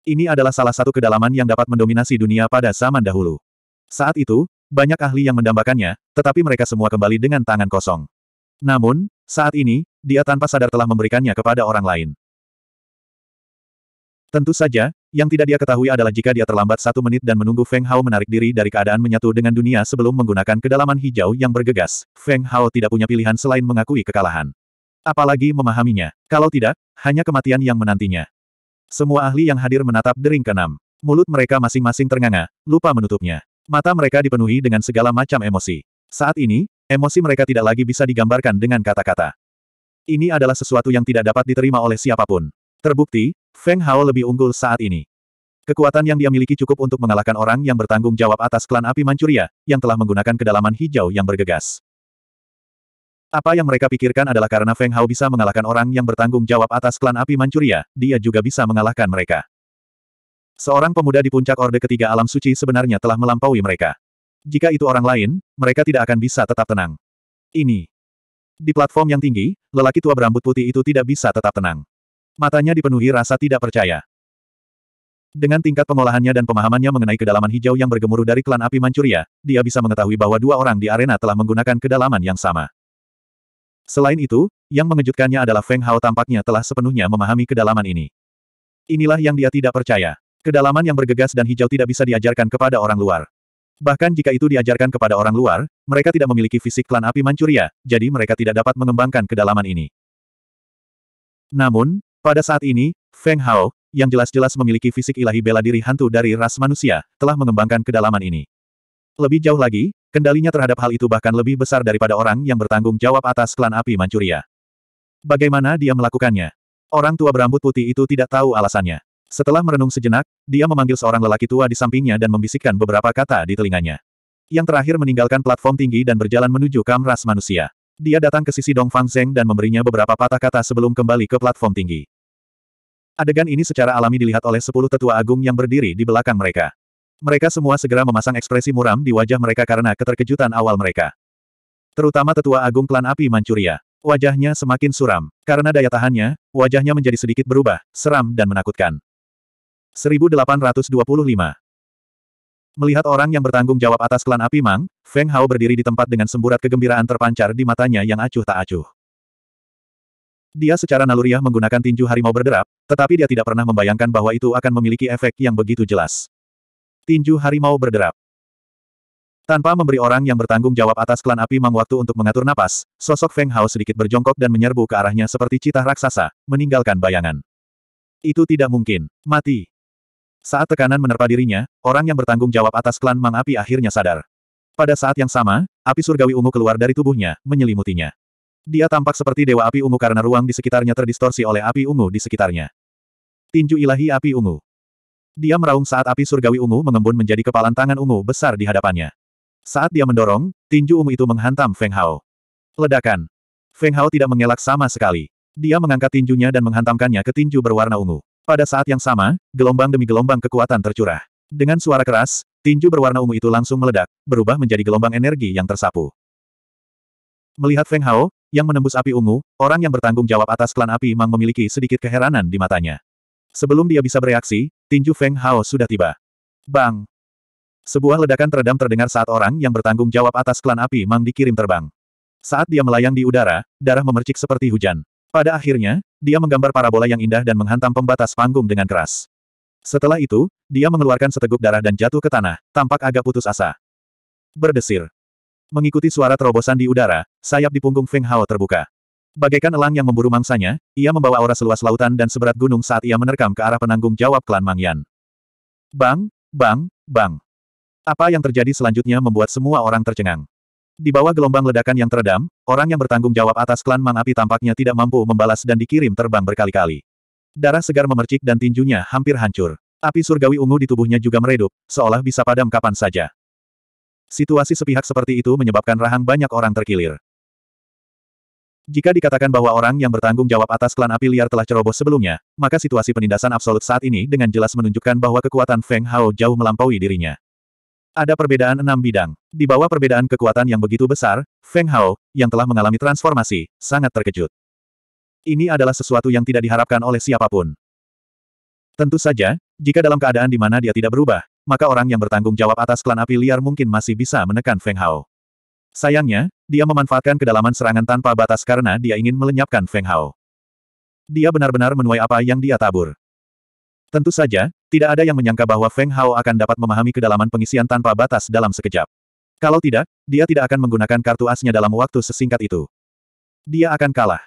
Ini adalah salah satu kedalaman yang dapat mendominasi dunia pada zaman dahulu. Saat itu, banyak ahli yang mendambakannya, tetapi mereka semua kembali dengan tangan kosong. Namun, saat ini, dia tanpa sadar telah memberikannya kepada orang lain. Tentu saja, yang tidak dia ketahui adalah jika dia terlambat satu menit dan menunggu Feng Hao menarik diri dari keadaan menyatu dengan dunia sebelum menggunakan kedalaman hijau yang bergegas, Feng Hao tidak punya pilihan selain mengakui kekalahan. Apalagi memahaminya. Kalau tidak, hanya kematian yang menantinya. Semua ahli yang hadir menatap dering keenam. Mulut mereka masing-masing ternganga, lupa menutupnya. Mata mereka dipenuhi dengan segala macam emosi. Saat ini, Emosi mereka tidak lagi bisa digambarkan dengan kata-kata. Ini adalah sesuatu yang tidak dapat diterima oleh siapapun. Terbukti, Feng Hao lebih unggul saat ini. Kekuatan yang dia miliki cukup untuk mengalahkan orang yang bertanggung jawab atas klan api Manchuria, yang telah menggunakan kedalaman hijau yang bergegas. Apa yang mereka pikirkan adalah karena Feng Hao bisa mengalahkan orang yang bertanggung jawab atas klan api Manchuria, dia juga bisa mengalahkan mereka. Seorang pemuda di puncak Orde Ketiga Alam Suci sebenarnya telah melampaui mereka jika itu orang lain, mereka tidak akan bisa tetap tenang. Ini. Di platform yang tinggi, lelaki tua berambut putih itu tidak bisa tetap tenang. Matanya dipenuhi rasa tidak percaya. Dengan tingkat pengolahannya dan pemahamannya mengenai kedalaman hijau yang bergemuruh dari klan api mancuria, dia bisa mengetahui bahwa dua orang di arena telah menggunakan kedalaman yang sama. Selain itu, yang mengejutkannya adalah Feng Hao tampaknya telah sepenuhnya memahami kedalaman ini. Inilah yang dia tidak percaya. Kedalaman yang bergegas dan hijau tidak bisa diajarkan kepada orang luar. Bahkan jika itu diajarkan kepada orang luar, mereka tidak memiliki fisik klan api Manchuria, jadi mereka tidak dapat mengembangkan kedalaman ini. Namun, pada saat ini, Feng Hao, yang jelas-jelas memiliki fisik ilahi bela diri hantu dari ras manusia, telah mengembangkan kedalaman ini. Lebih jauh lagi, kendalinya terhadap hal itu bahkan lebih besar daripada orang yang bertanggung jawab atas klan api Manchuria. Bagaimana dia melakukannya? Orang tua berambut putih itu tidak tahu alasannya. Setelah merenung sejenak, dia memanggil seorang lelaki tua di sampingnya dan membisikkan beberapa kata di telinganya. Yang terakhir meninggalkan platform tinggi dan berjalan menuju kamras manusia. Dia datang ke sisi Dong Fang Zeng dan memberinya beberapa patah kata sebelum kembali ke platform tinggi. Adegan ini secara alami dilihat oleh sepuluh tetua agung yang berdiri di belakang mereka. Mereka semua segera memasang ekspresi muram di wajah mereka karena keterkejutan awal mereka. Terutama tetua agung klan api Manchuria. Wajahnya semakin suram. Karena daya tahannya, wajahnya menjadi sedikit berubah, seram dan menakutkan. 1825. Melihat orang yang bertanggung jawab atas klan api Mang, Feng Hao berdiri di tempat dengan semburat kegembiraan terpancar di matanya yang acuh tak acuh. Dia secara naluriah menggunakan tinju harimau berderap, tetapi dia tidak pernah membayangkan bahwa itu akan memiliki efek yang begitu jelas. Tinju harimau berderap. Tanpa memberi orang yang bertanggung jawab atas klan api Mang waktu untuk mengatur napas, sosok Feng Hao sedikit berjongkok dan menyerbu ke arahnya seperti citah raksasa, meninggalkan bayangan. Itu tidak mungkin. Mati. Saat tekanan menerpa dirinya, orang yang bertanggung jawab atas klan Mang Api akhirnya sadar. Pada saat yang sama, api surgawi ungu keluar dari tubuhnya, menyelimutinya. Dia tampak seperti dewa api ungu karena ruang di sekitarnya terdistorsi oleh api ungu di sekitarnya. Tinju ilahi api ungu. Dia meraung saat api surgawi ungu mengembun menjadi kepalan tangan ungu besar di hadapannya. Saat dia mendorong, tinju ungu itu menghantam Feng Hao. Ledakan. Feng Hao tidak mengelak sama sekali. Dia mengangkat tinjunya dan menghantamkannya ke tinju berwarna ungu. Pada saat yang sama, gelombang demi gelombang kekuatan tercurah. Dengan suara keras, tinju berwarna ungu itu langsung meledak, berubah menjadi gelombang energi yang tersapu. Melihat Feng Hao, yang menembus api ungu, orang yang bertanggung jawab atas klan api Mang memiliki sedikit keheranan di matanya. Sebelum dia bisa bereaksi, tinju Feng Hao sudah tiba. Bang! Sebuah ledakan teredam terdengar saat orang yang bertanggung jawab atas klan api Mang dikirim terbang. Saat dia melayang di udara, darah memercik seperti hujan. Pada akhirnya, dia menggambar parabola yang indah dan menghantam pembatas panggung dengan keras. Setelah itu, dia mengeluarkan seteguk darah dan jatuh ke tanah, tampak agak putus asa. Berdesir. Mengikuti suara terobosan di udara, sayap di punggung Feng Hao terbuka. Bagaikan elang yang memburu mangsanya, ia membawa aura seluas lautan dan seberat gunung saat ia menerkam ke arah penanggung jawab klan Mang Yan. Bang, bang, bang. Apa yang terjadi selanjutnya membuat semua orang tercengang. Di bawah gelombang ledakan yang teredam, orang yang bertanggung jawab atas klan Mang Api tampaknya tidak mampu membalas dan dikirim terbang berkali-kali. Darah segar memercik dan tinjunya hampir hancur. Api surgawi ungu di tubuhnya juga meredup, seolah bisa padam kapan saja. Situasi sepihak seperti itu menyebabkan rahang banyak orang terkilir. Jika dikatakan bahwa orang yang bertanggung jawab atas klan api liar telah ceroboh sebelumnya, maka situasi penindasan absolut saat ini dengan jelas menunjukkan bahwa kekuatan Feng Hao jauh melampaui dirinya. Ada perbedaan enam bidang. Di bawah perbedaan kekuatan yang begitu besar, Feng Hao, yang telah mengalami transformasi, sangat terkejut. Ini adalah sesuatu yang tidak diharapkan oleh siapapun. Tentu saja, jika dalam keadaan di mana dia tidak berubah, maka orang yang bertanggung jawab atas klan api liar mungkin masih bisa menekan Feng Hao. Sayangnya, dia memanfaatkan kedalaman serangan tanpa batas karena dia ingin melenyapkan Feng Hao. Dia benar-benar menuai apa yang dia tabur. Tentu saja, tidak ada yang menyangka bahwa Feng Hao akan dapat memahami kedalaman pengisian tanpa batas dalam sekejap. Kalau tidak, dia tidak akan menggunakan kartu asnya dalam waktu sesingkat itu. Dia akan kalah.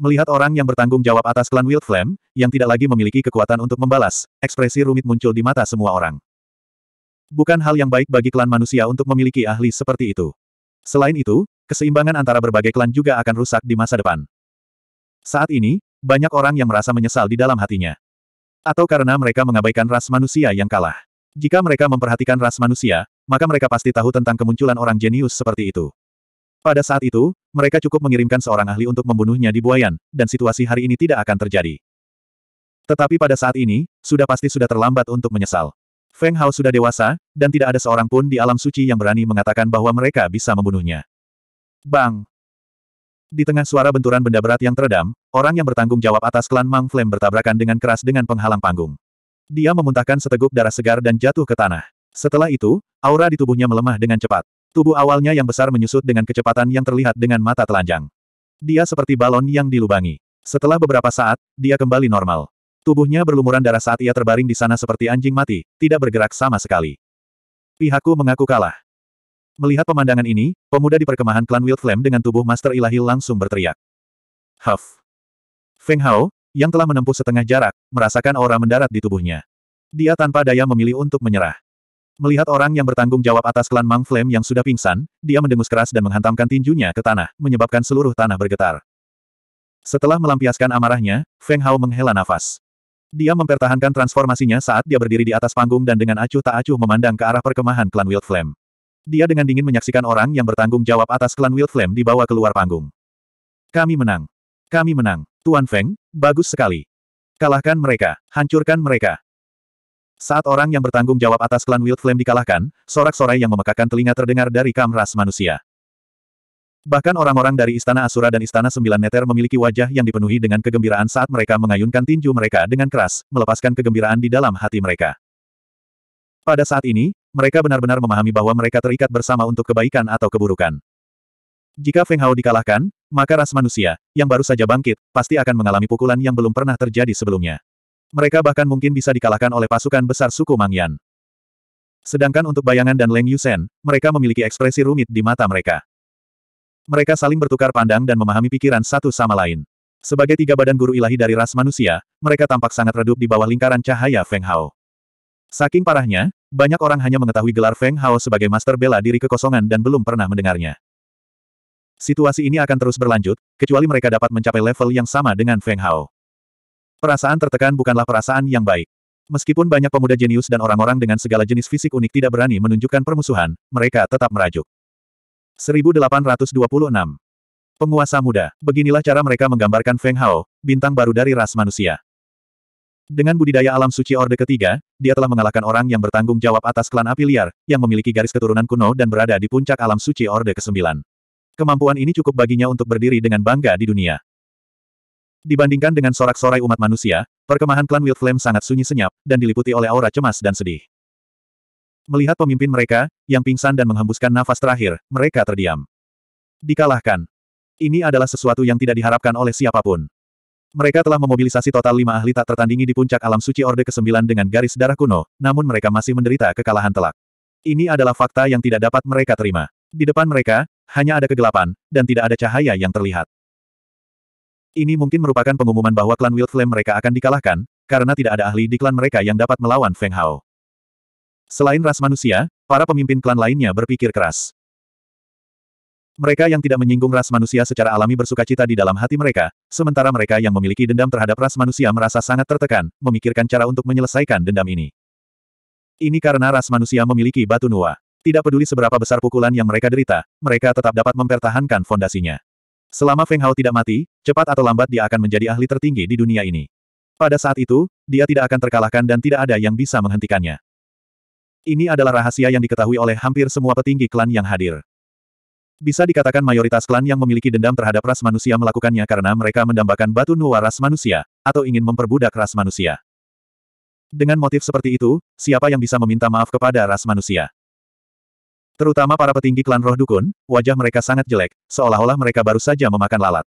Melihat orang yang bertanggung jawab atas klan Wild Flame yang tidak lagi memiliki kekuatan untuk membalas, ekspresi rumit muncul di mata semua orang. Bukan hal yang baik bagi klan manusia untuk memiliki ahli seperti itu. Selain itu, keseimbangan antara berbagai klan juga akan rusak di masa depan. Saat ini, banyak orang yang merasa menyesal di dalam hatinya. Atau karena mereka mengabaikan ras manusia yang kalah. Jika mereka memperhatikan ras manusia, maka mereka pasti tahu tentang kemunculan orang jenius seperti itu. Pada saat itu, mereka cukup mengirimkan seorang ahli untuk membunuhnya di Buayan, dan situasi hari ini tidak akan terjadi. Tetapi pada saat ini, sudah pasti sudah terlambat untuk menyesal. Feng Hao sudah dewasa, dan tidak ada seorang pun di alam suci yang berani mengatakan bahwa mereka bisa membunuhnya. Bang! Di tengah suara benturan benda berat yang teredam, orang yang bertanggung jawab atas klan Mang Flame bertabrakan dengan keras dengan penghalang panggung. Dia memuntahkan seteguk darah segar dan jatuh ke tanah. Setelah itu, aura di tubuhnya melemah dengan cepat. Tubuh awalnya yang besar menyusut dengan kecepatan yang terlihat dengan mata telanjang. Dia seperti balon yang dilubangi. Setelah beberapa saat, dia kembali normal. Tubuhnya berlumuran darah saat ia terbaring di sana seperti anjing mati, tidak bergerak sama sekali. Pihakku mengaku kalah. Melihat pemandangan ini, pemuda di perkemahan klan Wild Flame dengan tubuh Master Ilahi langsung berteriak. Huff! Feng Hao, yang telah menempuh setengah jarak, merasakan aura mendarat di tubuhnya. Dia tanpa daya memilih untuk menyerah. Melihat orang yang bertanggung jawab atas klan Mang Flame yang sudah pingsan, dia mendengus keras dan menghantamkan tinjunya ke tanah, menyebabkan seluruh tanah bergetar. Setelah melampiaskan amarahnya, Feng Hao menghela nafas. Dia mempertahankan transformasinya saat dia berdiri di atas panggung dan dengan acuh tak acuh memandang ke arah perkemahan klan Wild Flame. Dia dengan dingin menyaksikan orang yang bertanggung jawab atas klan Wild Flame dibawa keluar panggung. Kami menang. Kami menang. Tuan Feng, bagus sekali. Kalahkan mereka. Hancurkan mereka. Saat orang yang bertanggung jawab atas klan Wild Flame dikalahkan, sorak-sorai yang memekakan telinga terdengar dari kamras manusia. Bahkan orang-orang dari Istana Asura dan Istana Sembilan Neter memiliki wajah yang dipenuhi dengan kegembiraan saat mereka mengayunkan tinju mereka dengan keras, melepaskan kegembiraan di dalam hati mereka. Pada saat ini, mereka benar-benar memahami bahwa mereka terikat bersama untuk kebaikan atau keburukan. Jika Feng Hao dikalahkan, maka ras manusia, yang baru saja bangkit, pasti akan mengalami pukulan yang belum pernah terjadi sebelumnya. Mereka bahkan mungkin bisa dikalahkan oleh pasukan besar suku Mangyan. Sedangkan untuk bayangan dan Leng Yusen, mereka memiliki ekspresi rumit di mata mereka. Mereka saling bertukar pandang dan memahami pikiran satu sama lain. Sebagai tiga badan guru ilahi dari ras manusia, mereka tampak sangat redup di bawah lingkaran cahaya Feng Hao. Saking parahnya, banyak orang hanya mengetahui gelar Feng Hao sebagai master bela diri kekosongan dan belum pernah mendengarnya. Situasi ini akan terus berlanjut, kecuali mereka dapat mencapai level yang sama dengan Feng Hao. Perasaan tertekan bukanlah perasaan yang baik. Meskipun banyak pemuda jenius dan orang-orang dengan segala jenis fisik unik tidak berani menunjukkan permusuhan, mereka tetap merajuk. 1826. Penguasa muda, beginilah cara mereka menggambarkan Feng Hao, bintang baru dari ras manusia. Dengan budidaya alam suci Orde ketiga, dia telah mengalahkan orang yang bertanggung jawab atas klan api liar, yang memiliki garis keturunan kuno dan berada di puncak alam suci Orde ke-9. Kemampuan ini cukup baginya untuk berdiri dengan bangga di dunia. Dibandingkan dengan sorak-sorai umat manusia, perkemahan klan Wild Flame sangat sunyi senyap, dan diliputi oleh aura cemas dan sedih. Melihat pemimpin mereka, yang pingsan dan menghembuskan nafas terakhir, mereka terdiam. Dikalahkan. Ini adalah sesuatu yang tidak diharapkan oleh siapapun. Mereka telah memobilisasi total lima ahli tak tertandingi di puncak alam suci Orde ke-9 dengan garis darah kuno, namun mereka masih menderita kekalahan telak. Ini adalah fakta yang tidak dapat mereka terima. Di depan mereka, hanya ada kegelapan, dan tidak ada cahaya yang terlihat. Ini mungkin merupakan pengumuman bahwa klan Wild Flame mereka akan dikalahkan, karena tidak ada ahli di klan mereka yang dapat melawan Feng Hao. Selain ras manusia, para pemimpin klan lainnya berpikir keras. Mereka yang tidak menyinggung ras manusia secara alami bersuka cita di dalam hati mereka, sementara mereka yang memiliki dendam terhadap ras manusia merasa sangat tertekan, memikirkan cara untuk menyelesaikan dendam ini. Ini karena ras manusia memiliki batu nua. Tidak peduli seberapa besar pukulan yang mereka derita, mereka tetap dapat mempertahankan fondasinya. Selama Feng Hao tidak mati, cepat atau lambat dia akan menjadi ahli tertinggi di dunia ini. Pada saat itu, dia tidak akan terkalahkan dan tidak ada yang bisa menghentikannya. Ini adalah rahasia yang diketahui oleh hampir semua petinggi klan yang hadir. Bisa dikatakan mayoritas klan yang memiliki dendam terhadap ras manusia melakukannya karena mereka mendambakan batu nuwa ras manusia, atau ingin memperbudak ras manusia. Dengan motif seperti itu, siapa yang bisa meminta maaf kepada ras manusia? Terutama para petinggi klan roh dukun, wajah mereka sangat jelek, seolah-olah mereka baru saja memakan lalat.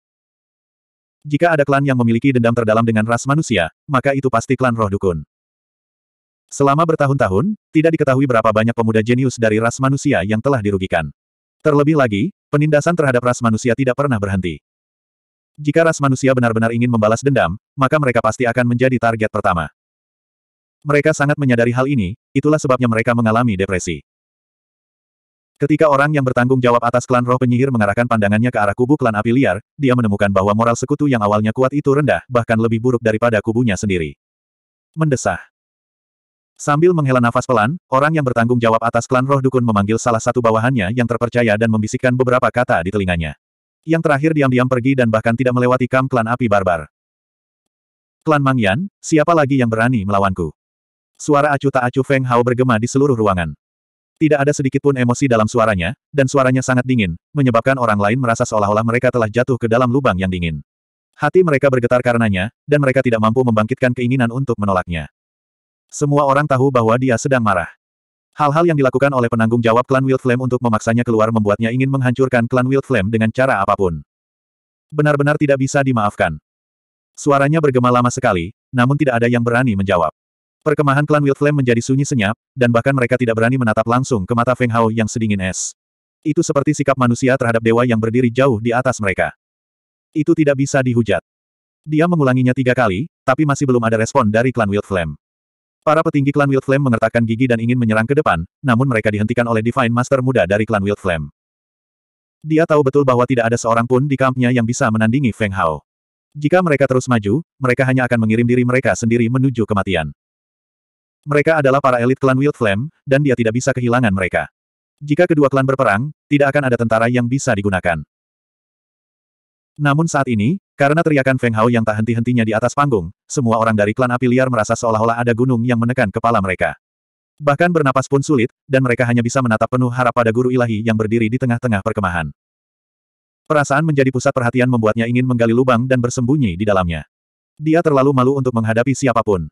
Jika ada klan yang memiliki dendam terdalam dengan ras manusia, maka itu pasti klan roh dukun. Selama bertahun-tahun, tidak diketahui berapa banyak pemuda jenius dari ras manusia yang telah dirugikan. Terlebih lagi, penindasan terhadap ras manusia tidak pernah berhenti. Jika ras manusia benar-benar ingin membalas dendam, maka mereka pasti akan menjadi target pertama. Mereka sangat menyadari hal ini, itulah sebabnya mereka mengalami depresi. Ketika orang yang bertanggung jawab atas klan roh penyihir mengarahkan pandangannya ke arah kubu klan api liar, dia menemukan bahwa moral sekutu yang awalnya kuat itu rendah, bahkan lebih buruk daripada kubunya sendiri. Mendesah. Sambil menghela nafas pelan, orang yang bertanggung jawab atas klan roh dukun memanggil salah satu bawahannya yang terpercaya dan membisikkan beberapa kata di telinganya. Yang terakhir diam-diam pergi dan bahkan tidak melewati kam klan api barbar. Klan Mang Yan, siapa lagi yang berani melawanku? Suara acu tak acu Feng Hao bergema di seluruh ruangan. Tidak ada sedikitpun emosi dalam suaranya, dan suaranya sangat dingin, menyebabkan orang lain merasa seolah-olah mereka telah jatuh ke dalam lubang yang dingin. Hati mereka bergetar karenanya, dan mereka tidak mampu membangkitkan keinginan untuk menolaknya. Semua orang tahu bahwa dia sedang marah. Hal-hal yang dilakukan oleh penanggung jawab klan Wild Flame untuk memaksanya keluar membuatnya ingin menghancurkan klan Wild Flame dengan cara apapun. Benar-benar tidak bisa dimaafkan. Suaranya bergema lama sekali, namun tidak ada yang berani menjawab. Perkemahan klan Wild Flame menjadi sunyi senyap, dan bahkan mereka tidak berani menatap langsung ke mata Feng Hao yang sedingin es. Itu seperti sikap manusia terhadap dewa yang berdiri jauh di atas mereka. Itu tidak bisa dihujat. Dia mengulanginya tiga kali, tapi masih belum ada respon dari klan Wild Flame. Para petinggi klan Wild Flame mengertakkan gigi dan ingin menyerang ke depan, namun mereka dihentikan oleh Divine Master muda dari klan Wild Flame. Dia tahu betul bahwa tidak ada seorang pun di kampnya yang bisa menandingi Feng Hao. Jika mereka terus maju, mereka hanya akan mengirim diri mereka sendiri menuju kematian. Mereka adalah para elit klan Wild Flame, dan dia tidak bisa kehilangan mereka. Jika kedua klan berperang, tidak akan ada tentara yang bisa digunakan. Namun saat ini, karena teriakan Feng Hao yang tak henti-hentinya di atas panggung, semua orang dari klan api liar merasa seolah-olah ada gunung yang menekan kepala mereka. Bahkan bernapas pun sulit, dan mereka hanya bisa menatap penuh harap pada guru ilahi yang berdiri di tengah-tengah perkemahan. Perasaan menjadi pusat perhatian membuatnya ingin menggali lubang dan bersembunyi di dalamnya. Dia terlalu malu untuk menghadapi siapapun.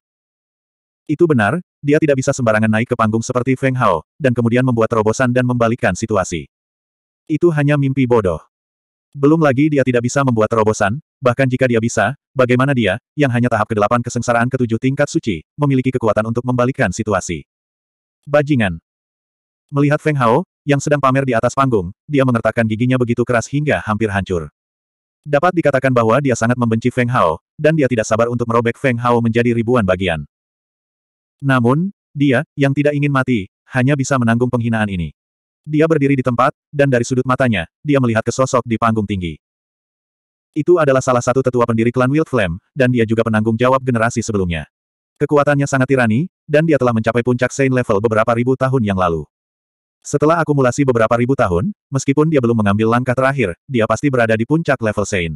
Itu benar, dia tidak bisa sembarangan naik ke panggung seperti Feng Hao, dan kemudian membuat terobosan dan membalikkan situasi. Itu hanya mimpi bodoh. Belum lagi dia tidak bisa membuat terobosan, bahkan jika dia bisa, bagaimana dia, yang hanya tahap ke-8 kesengsaraan ketujuh tingkat suci, memiliki kekuatan untuk membalikkan situasi. Bajingan. Melihat Feng Hao, yang sedang pamer di atas panggung, dia mengertakkan giginya begitu keras hingga hampir hancur. Dapat dikatakan bahwa dia sangat membenci Feng Hao, dan dia tidak sabar untuk merobek Feng Hao menjadi ribuan bagian. Namun, dia, yang tidak ingin mati, hanya bisa menanggung penghinaan ini. Dia berdiri di tempat, dan dari sudut matanya, dia melihat ke sosok di panggung tinggi. Itu adalah salah satu tetua pendiri klan Wild Flame, dan dia juga penanggung jawab generasi sebelumnya. Kekuatannya sangat tirani, dan dia telah mencapai puncak Saint level beberapa ribu tahun yang lalu. Setelah akumulasi beberapa ribu tahun, meskipun dia belum mengambil langkah terakhir, dia pasti berada di puncak level Saint.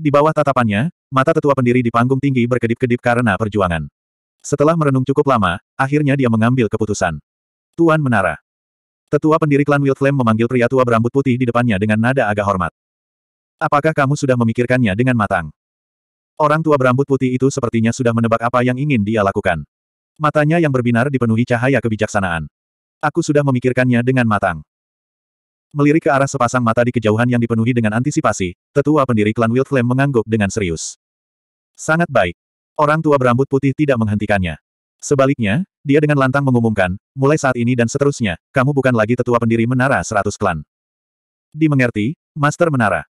Di bawah tatapannya, mata tetua pendiri di panggung tinggi berkedip-kedip karena perjuangan. Setelah merenung cukup lama, akhirnya dia mengambil keputusan. Tuan Menara. Tetua pendiri klan Wild Flame memanggil pria tua berambut putih di depannya dengan nada agak hormat. Apakah kamu sudah memikirkannya dengan matang? Orang tua berambut putih itu sepertinya sudah menebak apa yang ingin dia lakukan. Matanya yang berbinar dipenuhi cahaya kebijaksanaan. Aku sudah memikirkannya dengan matang. Melirik ke arah sepasang mata di kejauhan yang dipenuhi dengan antisipasi, tetua pendiri klan Wild Flame mengangguk dengan serius. Sangat baik. Orang tua berambut putih tidak menghentikannya. Sebaliknya, dia dengan lantang mengumumkan, mulai saat ini dan seterusnya, kamu bukan lagi tetua pendiri Menara Seratus Klan. Dimengerti, Master Menara.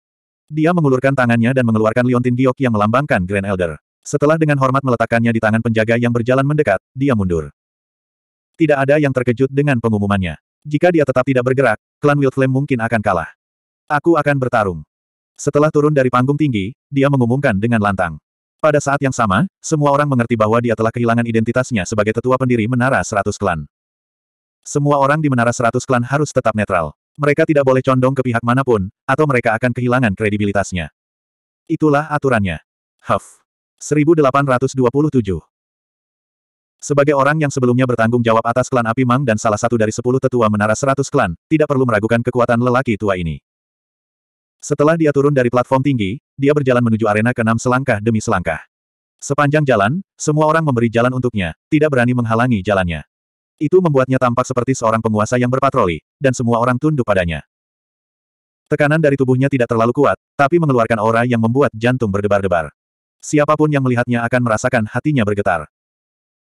Dia mengulurkan tangannya dan mengeluarkan liontin giok yang melambangkan Grand Elder. Setelah dengan hormat meletakkannya di tangan penjaga yang berjalan mendekat, dia mundur. Tidak ada yang terkejut dengan pengumumannya. Jika dia tetap tidak bergerak, klan Wildflame mungkin akan kalah. Aku akan bertarung. Setelah turun dari panggung tinggi, dia mengumumkan dengan lantang. Pada saat yang sama, semua orang mengerti bahwa dia telah kehilangan identitasnya sebagai tetua pendiri Menara Seratus Klan. Semua orang di Menara Seratus Klan harus tetap netral. Mereka tidak boleh condong ke pihak manapun, atau mereka akan kehilangan kredibilitasnya. Itulah aturannya. Huff. 1827 Sebagai orang yang sebelumnya bertanggung jawab atas klan Api Mang dan salah satu dari sepuluh tetua Menara Seratus Klan, tidak perlu meragukan kekuatan lelaki tua ini. Setelah dia turun dari platform tinggi, dia berjalan menuju arena ke-6 selangkah demi selangkah. Sepanjang jalan, semua orang memberi jalan untuknya, tidak berani menghalangi jalannya. Itu membuatnya tampak seperti seorang penguasa yang berpatroli, dan semua orang tunduk padanya. Tekanan dari tubuhnya tidak terlalu kuat, tapi mengeluarkan aura yang membuat jantung berdebar-debar. Siapapun yang melihatnya akan merasakan hatinya bergetar.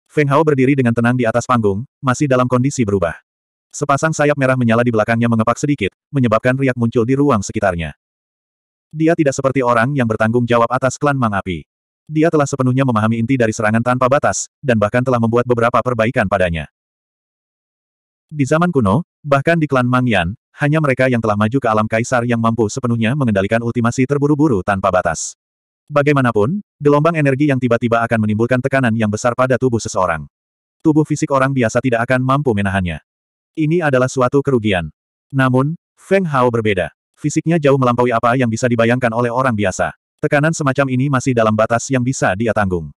Feng Hao berdiri dengan tenang di atas panggung, masih dalam kondisi berubah. Sepasang sayap merah menyala di belakangnya mengepak sedikit, menyebabkan riak muncul di ruang sekitarnya. Dia tidak seperti orang yang bertanggung jawab atas klan Mang Api. Dia telah sepenuhnya memahami inti dari serangan tanpa batas, dan bahkan telah membuat beberapa perbaikan padanya. Di zaman kuno, bahkan di klan Mang Yan, hanya mereka yang telah maju ke alam kaisar yang mampu sepenuhnya mengendalikan ultimasi terburu-buru tanpa batas. Bagaimanapun, gelombang energi yang tiba-tiba akan menimbulkan tekanan yang besar pada tubuh seseorang. Tubuh fisik orang biasa tidak akan mampu menahannya. Ini adalah suatu kerugian. Namun, Feng Hao berbeda. Fisiknya jauh melampaui apa yang bisa dibayangkan oleh orang biasa. Tekanan semacam ini masih dalam batas yang bisa dia tanggung.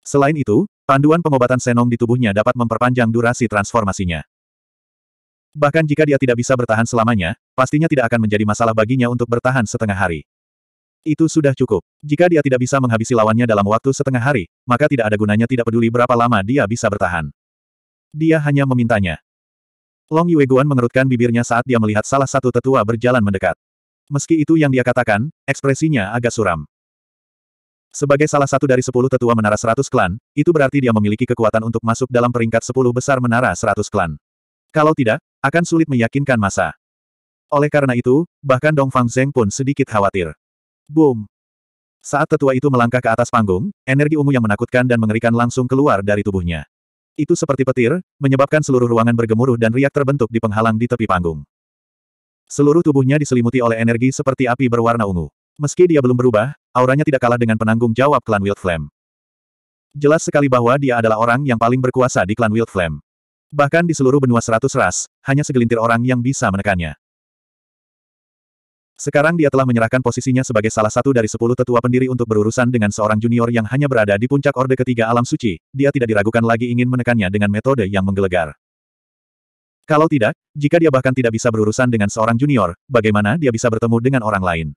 Selain itu, panduan pengobatan Senong di tubuhnya dapat memperpanjang durasi transformasinya. Bahkan jika dia tidak bisa bertahan selamanya, pastinya tidak akan menjadi masalah baginya untuk bertahan setengah hari. Itu sudah cukup. Jika dia tidak bisa menghabisi lawannya dalam waktu setengah hari, maka tidak ada gunanya tidak peduli berapa lama dia bisa bertahan. Dia hanya memintanya. Long Yueguan mengerutkan bibirnya saat dia melihat salah satu tetua berjalan mendekat. Meski itu yang dia katakan, ekspresinya agak suram. Sebagai salah satu dari sepuluh tetua menara seratus klan, itu berarti dia memiliki kekuatan untuk masuk dalam peringkat sepuluh besar menara seratus klan. Kalau tidak, akan sulit meyakinkan masa. Oleh karena itu, bahkan Dong Fang Zeng pun sedikit khawatir. Boom! Saat tetua itu melangkah ke atas panggung, energi ungu yang menakutkan dan mengerikan langsung keluar dari tubuhnya. Itu seperti petir, menyebabkan seluruh ruangan bergemuruh dan riak terbentuk di penghalang di tepi panggung. Seluruh tubuhnya diselimuti oleh energi seperti api berwarna ungu. Meski dia belum berubah, auranya tidak kalah dengan penanggung jawab klan Wild Flame. Jelas sekali bahwa dia adalah orang yang paling berkuasa di klan Wild Flame. Bahkan di seluruh benua seratus ras, hanya segelintir orang yang bisa menekannya. Sekarang dia telah menyerahkan posisinya sebagai salah satu dari sepuluh tetua pendiri untuk berurusan dengan seorang junior yang hanya berada di puncak Orde Ketiga Alam Suci, dia tidak diragukan lagi ingin menekannya dengan metode yang menggelegar. Kalau tidak, jika dia bahkan tidak bisa berurusan dengan seorang junior, bagaimana dia bisa bertemu dengan orang lain?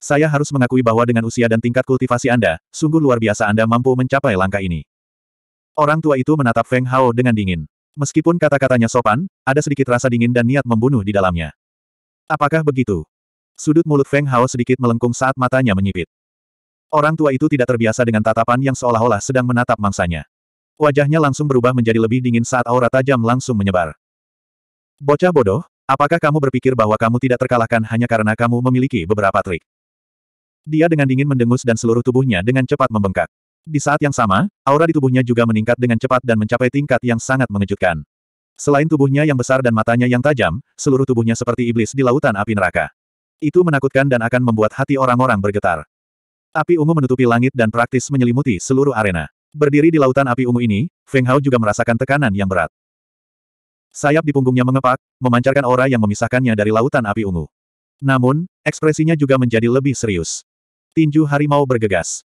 Saya harus mengakui bahwa dengan usia dan tingkat kultivasi Anda, sungguh luar biasa Anda mampu mencapai langkah ini. Orang tua itu menatap Feng Hao dengan dingin. Meskipun kata-katanya sopan, ada sedikit rasa dingin dan niat membunuh di dalamnya. Apakah begitu? Sudut mulut Feng Hao sedikit melengkung saat matanya menyipit. Orang tua itu tidak terbiasa dengan tatapan yang seolah-olah sedang menatap mangsanya. Wajahnya langsung berubah menjadi lebih dingin saat aura tajam langsung menyebar. Bocah bodoh, apakah kamu berpikir bahwa kamu tidak terkalahkan hanya karena kamu memiliki beberapa trik? Dia dengan dingin mendengus dan seluruh tubuhnya dengan cepat membengkak. Di saat yang sama, aura di tubuhnya juga meningkat dengan cepat dan mencapai tingkat yang sangat mengejutkan. Selain tubuhnya yang besar dan matanya yang tajam, seluruh tubuhnya seperti iblis di lautan api neraka. Itu menakutkan dan akan membuat hati orang-orang bergetar. Api ungu menutupi langit dan praktis menyelimuti seluruh arena. Berdiri di lautan api ungu ini, Feng Hao juga merasakan tekanan yang berat. Sayap di punggungnya mengepak, memancarkan aura yang memisahkannya dari lautan api ungu. Namun, ekspresinya juga menjadi lebih serius. Tinju harimau bergegas.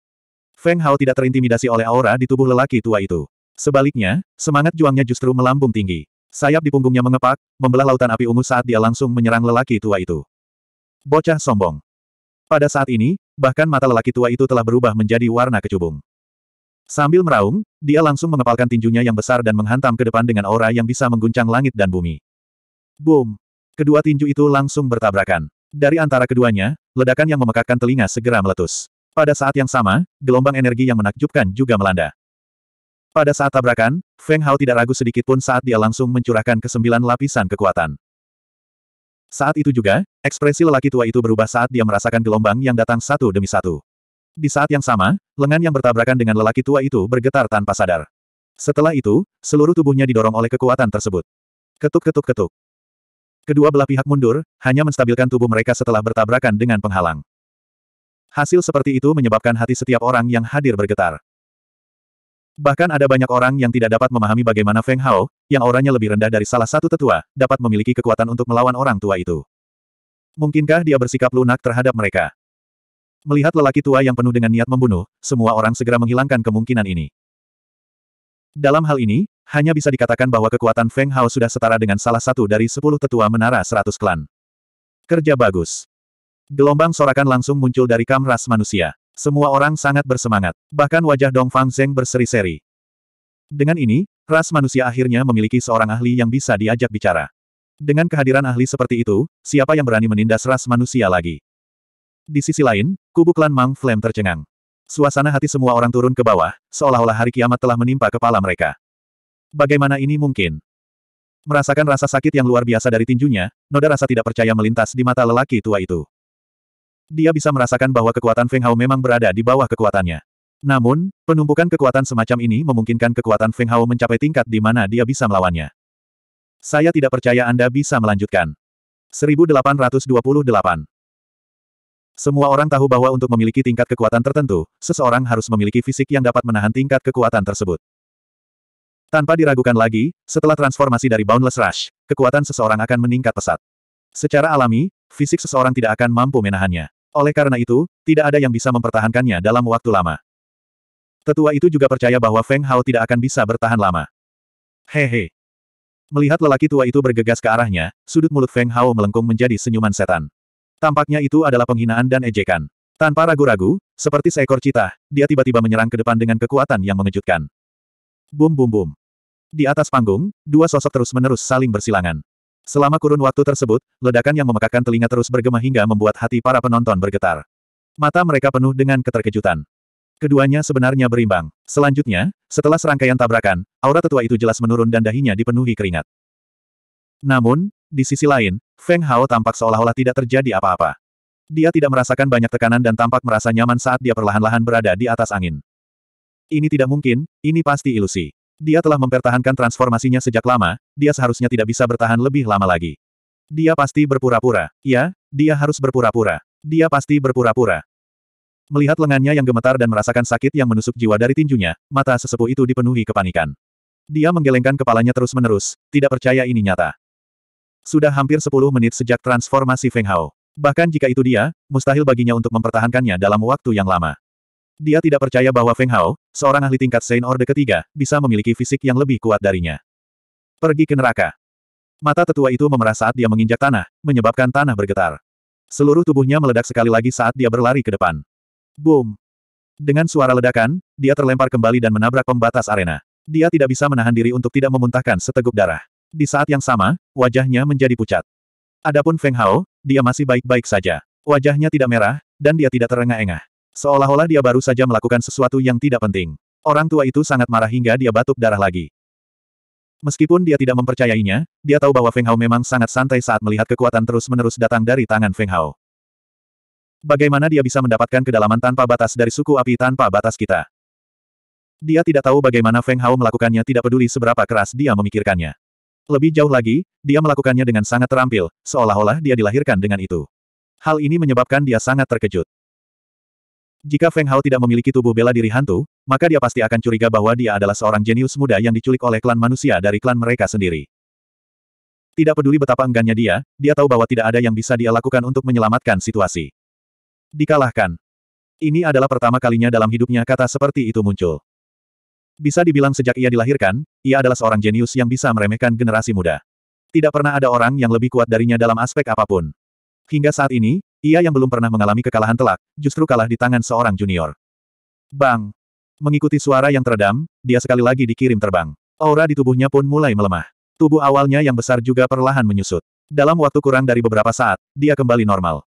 Feng Hao tidak terintimidasi oleh aura di tubuh lelaki tua itu. Sebaliknya, semangat juangnya justru melambung tinggi. Sayap di punggungnya mengepak, membelah lautan api ungu saat dia langsung menyerang lelaki tua itu. Bocah sombong. Pada saat ini, bahkan mata lelaki tua itu telah berubah menjadi warna kecubung. Sambil meraung, dia langsung mengepalkan tinjunya yang besar dan menghantam ke depan dengan aura yang bisa mengguncang langit dan bumi. Boom! Kedua tinju itu langsung bertabrakan. Dari antara keduanya, ledakan yang memekakkan telinga segera meletus. Pada saat yang sama, gelombang energi yang menakjubkan juga melanda. Pada saat tabrakan, Feng Hao tidak ragu sedikit pun saat dia langsung mencurahkan kesembilan lapisan kekuatan. Saat itu juga, ekspresi lelaki tua itu berubah saat dia merasakan gelombang yang datang satu demi satu. Di saat yang sama, lengan yang bertabrakan dengan lelaki tua itu bergetar tanpa sadar. Setelah itu, seluruh tubuhnya didorong oleh kekuatan tersebut. Ketuk-ketuk-ketuk. Kedua belah pihak mundur, hanya menstabilkan tubuh mereka setelah bertabrakan dengan penghalang. Hasil seperti itu menyebabkan hati setiap orang yang hadir bergetar. Bahkan ada banyak orang yang tidak dapat memahami bagaimana Feng Hao, yang orangnya lebih rendah dari salah satu tetua, dapat memiliki kekuatan untuk melawan orang tua itu. Mungkinkah dia bersikap lunak terhadap mereka? Melihat lelaki tua yang penuh dengan niat membunuh, semua orang segera menghilangkan kemungkinan ini. Dalam hal ini, hanya bisa dikatakan bahwa kekuatan Feng Hao sudah setara dengan salah satu dari sepuluh tetua menara seratus klan. Kerja bagus. Gelombang sorakan langsung muncul dari kamras manusia. Semua orang sangat bersemangat. Bahkan wajah Dong Fang Zeng berseri-seri. Dengan ini, ras manusia akhirnya memiliki seorang ahli yang bisa diajak bicara. Dengan kehadiran ahli seperti itu, siapa yang berani menindas ras manusia lagi? Di sisi lain, kubu klan Mang Flame tercengang. Suasana hati semua orang turun ke bawah, seolah-olah hari kiamat telah menimpa kepala mereka. Bagaimana ini mungkin? Merasakan rasa sakit yang luar biasa dari tinjunya, noda rasa tidak percaya melintas di mata lelaki tua itu. Dia bisa merasakan bahwa kekuatan Feng Hao memang berada di bawah kekuatannya. Namun, penumpukan kekuatan semacam ini memungkinkan kekuatan Feng Hao mencapai tingkat di mana dia bisa melawannya. Saya tidak percaya Anda bisa melanjutkan. 1828 Semua orang tahu bahwa untuk memiliki tingkat kekuatan tertentu, seseorang harus memiliki fisik yang dapat menahan tingkat kekuatan tersebut. Tanpa diragukan lagi, setelah transformasi dari Boundless Rush, kekuatan seseorang akan meningkat pesat. Secara alami, fisik seseorang tidak akan mampu menahannya. Oleh karena itu, tidak ada yang bisa mempertahankannya dalam waktu lama. Tetua itu juga percaya bahwa Feng Hao tidak akan bisa bertahan lama. Hehe. Melihat lelaki tua itu bergegas ke arahnya, sudut mulut Feng Hao melengkung menjadi senyuman setan. Tampaknya itu adalah penghinaan dan ejekan. Tanpa ragu-ragu, seperti seekor cita, dia tiba-tiba menyerang ke depan dengan kekuatan yang mengejutkan. Bum bum bum. Di atas panggung, dua sosok terus-menerus saling bersilangan. Selama kurun waktu tersebut, ledakan yang memekakan telinga terus bergema hingga membuat hati para penonton bergetar. Mata mereka penuh dengan keterkejutan. Keduanya sebenarnya berimbang. Selanjutnya, setelah serangkaian tabrakan, aura tetua itu jelas menurun dan dahinya dipenuhi keringat. Namun, di sisi lain, Feng Hao tampak seolah-olah tidak terjadi apa-apa. Dia tidak merasakan banyak tekanan dan tampak merasa nyaman saat dia perlahan-lahan berada di atas angin. Ini tidak mungkin, ini pasti ilusi. Dia telah mempertahankan transformasinya sejak lama, dia seharusnya tidak bisa bertahan lebih lama lagi. Dia pasti berpura-pura. Ya, dia harus berpura-pura. Dia pasti berpura-pura. Melihat lengannya yang gemetar dan merasakan sakit yang menusuk jiwa dari tinjunya, mata sesepuh itu dipenuhi kepanikan. Dia menggelengkan kepalanya terus-menerus, tidak percaya ini nyata. Sudah hampir 10 menit sejak transformasi Feng Hao. Bahkan jika itu dia, mustahil baginya untuk mempertahankannya dalam waktu yang lama. Dia tidak percaya bahwa Feng Hao, seorang ahli tingkat Saint Order ketiga, bisa memiliki fisik yang lebih kuat darinya. Pergi ke neraka. Mata tetua itu memerah saat dia menginjak tanah, menyebabkan tanah bergetar. Seluruh tubuhnya meledak sekali lagi saat dia berlari ke depan. Boom! Dengan suara ledakan, dia terlempar kembali dan menabrak pembatas arena. Dia tidak bisa menahan diri untuk tidak memuntahkan seteguk darah. Di saat yang sama, wajahnya menjadi pucat. Adapun Feng Hao, dia masih baik-baik saja. Wajahnya tidak merah, dan dia tidak terengah-engah. Seolah-olah dia baru saja melakukan sesuatu yang tidak penting. Orang tua itu sangat marah hingga dia batuk darah lagi. Meskipun dia tidak mempercayainya, dia tahu bahwa Feng Hao memang sangat santai saat melihat kekuatan terus-menerus datang dari tangan Feng Hao. Bagaimana dia bisa mendapatkan kedalaman tanpa batas dari suku api tanpa batas kita? Dia tidak tahu bagaimana Feng Hao melakukannya tidak peduli seberapa keras dia memikirkannya. Lebih jauh lagi, dia melakukannya dengan sangat terampil, seolah-olah dia dilahirkan dengan itu. Hal ini menyebabkan dia sangat terkejut. Jika Feng Hao tidak memiliki tubuh bela diri hantu, maka dia pasti akan curiga bahwa dia adalah seorang jenius muda yang diculik oleh klan manusia dari klan mereka sendiri. Tidak peduli betapa enggannya dia, dia tahu bahwa tidak ada yang bisa dia lakukan untuk menyelamatkan situasi. Dikalahkan. Ini adalah pertama kalinya dalam hidupnya kata seperti itu muncul. Bisa dibilang sejak ia dilahirkan, ia adalah seorang jenius yang bisa meremehkan generasi muda. Tidak pernah ada orang yang lebih kuat darinya dalam aspek apapun. Hingga saat ini, ia yang belum pernah mengalami kekalahan telak, justru kalah di tangan seorang junior. Bang! Mengikuti suara yang teredam, dia sekali lagi dikirim terbang. Aura di tubuhnya pun mulai melemah. Tubuh awalnya yang besar juga perlahan menyusut. Dalam waktu kurang dari beberapa saat, dia kembali normal.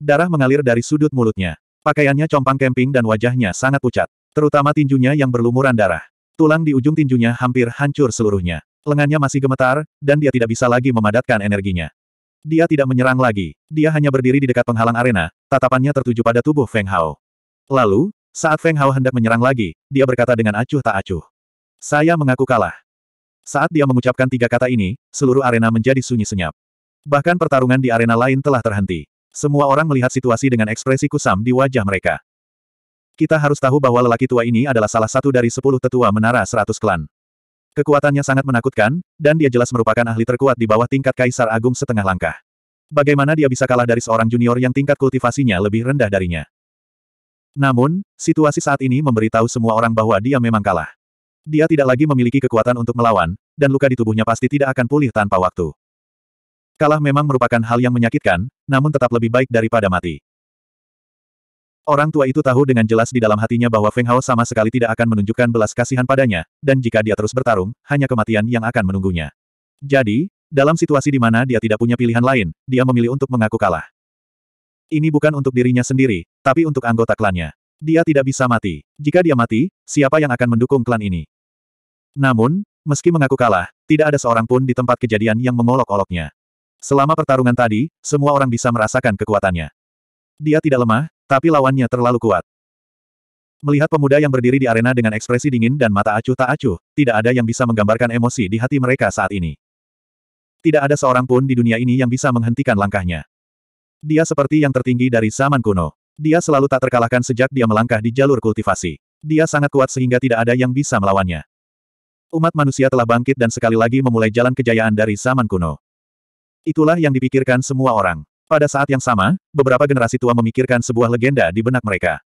Darah mengalir dari sudut mulutnya. Pakaiannya compang kemping dan wajahnya sangat pucat. Terutama tinjunya yang berlumuran darah. Tulang di ujung tinjunya hampir hancur seluruhnya. Lengannya masih gemetar, dan dia tidak bisa lagi memadatkan energinya. Dia tidak menyerang lagi. Dia hanya berdiri di dekat penghalang arena, tatapannya tertuju pada tubuh Feng Hao. Lalu, saat Feng Hao hendak menyerang lagi, dia berkata dengan acuh tak acuh. Saya mengaku kalah. Saat dia mengucapkan tiga kata ini, seluruh arena menjadi sunyi senyap. Bahkan pertarungan di arena lain telah terhenti. Semua orang melihat situasi dengan ekspresi kusam di wajah mereka. Kita harus tahu bahwa lelaki tua ini adalah salah satu dari sepuluh tetua menara seratus klan. Kekuatannya sangat menakutkan, dan dia jelas merupakan ahli terkuat di bawah tingkat Kaisar Agung setengah langkah. Bagaimana dia bisa kalah dari seorang junior yang tingkat kultivasinya lebih rendah darinya? Namun, situasi saat ini memberitahu semua orang bahwa dia memang kalah. Dia tidak lagi memiliki kekuatan untuk melawan, dan luka di tubuhnya pasti tidak akan pulih tanpa waktu. Kalah memang merupakan hal yang menyakitkan, namun tetap lebih baik daripada mati. Orang tua itu tahu dengan jelas di dalam hatinya bahwa Feng Hao sama sekali tidak akan menunjukkan belas kasihan padanya, dan jika dia terus bertarung, hanya kematian yang akan menunggunya. Jadi, dalam situasi di mana dia tidak punya pilihan lain, dia memilih untuk mengaku kalah. Ini bukan untuk dirinya sendiri, tapi untuk anggota klannya. Dia tidak bisa mati. Jika dia mati, siapa yang akan mendukung klan ini? Namun, meski mengaku kalah, tidak ada seorang pun di tempat kejadian yang mengolok-oloknya. Selama pertarungan tadi, semua orang bisa merasakan kekuatannya. Dia tidak lemah, tapi lawannya terlalu kuat. Melihat pemuda yang berdiri di arena dengan ekspresi dingin dan mata acuh tak acuh, tidak ada yang bisa menggambarkan emosi di hati mereka saat ini. Tidak ada seorang pun di dunia ini yang bisa menghentikan langkahnya. Dia seperti yang tertinggi dari zaman kuno. Dia selalu tak terkalahkan sejak dia melangkah di jalur kultivasi. Dia sangat kuat sehingga tidak ada yang bisa melawannya. Umat manusia telah bangkit dan sekali lagi memulai jalan kejayaan dari zaman kuno. Itulah yang dipikirkan semua orang. Pada saat yang sama, beberapa generasi tua memikirkan sebuah legenda di benak mereka.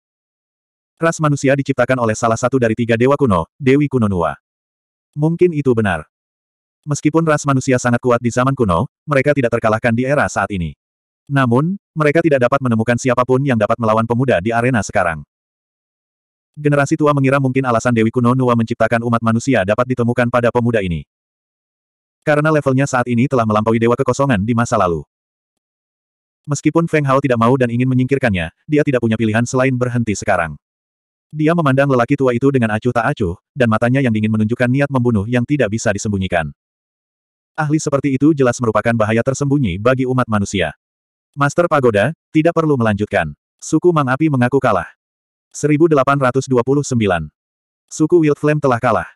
Ras manusia diciptakan oleh salah satu dari tiga dewa kuno, Dewi Kuno Nua. Mungkin itu benar. Meskipun ras manusia sangat kuat di zaman kuno, mereka tidak terkalahkan di era saat ini. Namun, mereka tidak dapat menemukan siapapun yang dapat melawan pemuda di arena sekarang. Generasi tua mengira mungkin alasan Dewi Kuno Nua menciptakan umat manusia dapat ditemukan pada pemuda ini. Karena levelnya saat ini telah melampaui dewa kekosongan di masa lalu. Meskipun Feng Hao tidak mau dan ingin menyingkirkannya, dia tidak punya pilihan selain berhenti sekarang. Dia memandang lelaki tua itu dengan acuh tak acuh, dan matanya yang dingin menunjukkan niat membunuh yang tidak bisa disembunyikan. Ahli seperti itu jelas merupakan bahaya tersembunyi bagi umat manusia. Master Pagoda, tidak perlu melanjutkan. Suku Mang Api mengaku kalah. 1829. Suku Wild Flame telah kalah.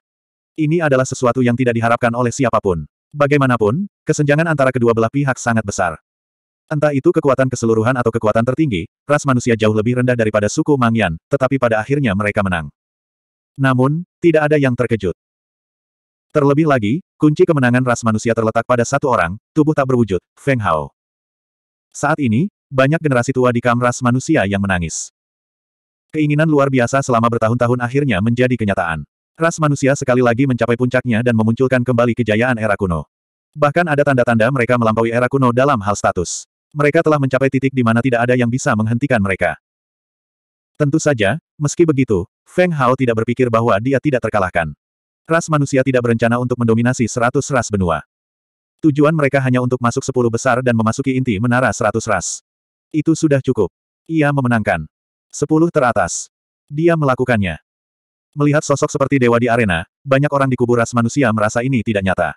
Ini adalah sesuatu yang tidak diharapkan oleh siapapun. Bagaimanapun, kesenjangan antara kedua belah pihak sangat besar. Entah itu kekuatan keseluruhan atau kekuatan tertinggi, ras manusia jauh lebih rendah daripada suku Mangyan, tetapi pada akhirnya mereka menang. Namun, tidak ada yang terkejut. Terlebih lagi, kunci kemenangan ras manusia terletak pada satu orang, tubuh tak berwujud, Feng Hao. Saat ini, banyak generasi tua di kam ras manusia yang menangis. Keinginan luar biasa selama bertahun-tahun akhirnya menjadi kenyataan. Ras manusia sekali lagi mencapai puncaknya dan memunculkan kembali kejayaan era kuno. Bahkan ada tanda-tanda mereka melampaui era kuno dalam hal status mereka telah mencapai titik di mana tidak ada yang bisa menghentikan mereka. Tentu saja, meski begitu, Feng Hao tidak berpikir bahwa dia tidak terkalahkan. Ras manusia tidak berencana untuk mendominasi seratus ras benua. Tujuan mereka hanya untuk masuk sepuluh besar dan memasuki inti menara seratus ras. Itu sudah cukup. Ia memenangkan. Sepuluh teratas. Dia melakukannya. Melihat sosok seperti dewa di arena, banyak orang di kubur ras manusia merasa ini tidak nyata.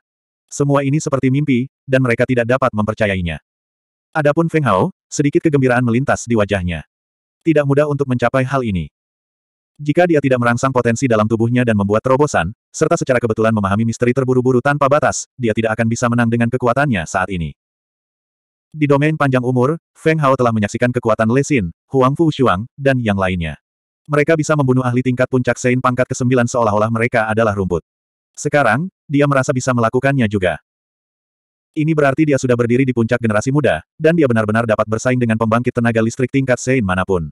Semua ini seperti mimpi, dan mereka tidak dapat mempercayainya. Adapun Feng Hao, sedikit kegembiraan melintas di wajahnya. Tidak mudah untuk mencapai hal ini. Jika dia tidak merangsang potensi dalam tubuhnya dan membuat terobosan, serta secara kebetulan memahami misteri terburu-buru tanpa batas, dia tidak akan bisa menang dengan kekuatannya saat ini. Di domain panjang umur, Feng Hao telah menyaksikan kekuatan Lesin, Huang Fu Shuang, dan yang lainnya. Mereka bisa membunuh ahli tingkat puncak Sein pangkat ke-9 seolah-olah mereka adalah rumput. Sekarang, dia merasa bisa melakukannya juga. Ini berarti dia sudah berdiri di puncak generasi muda, dan dia benar-benar dapat bersaing dengan pembangkit tenaga listrik tingkat Sein manapun.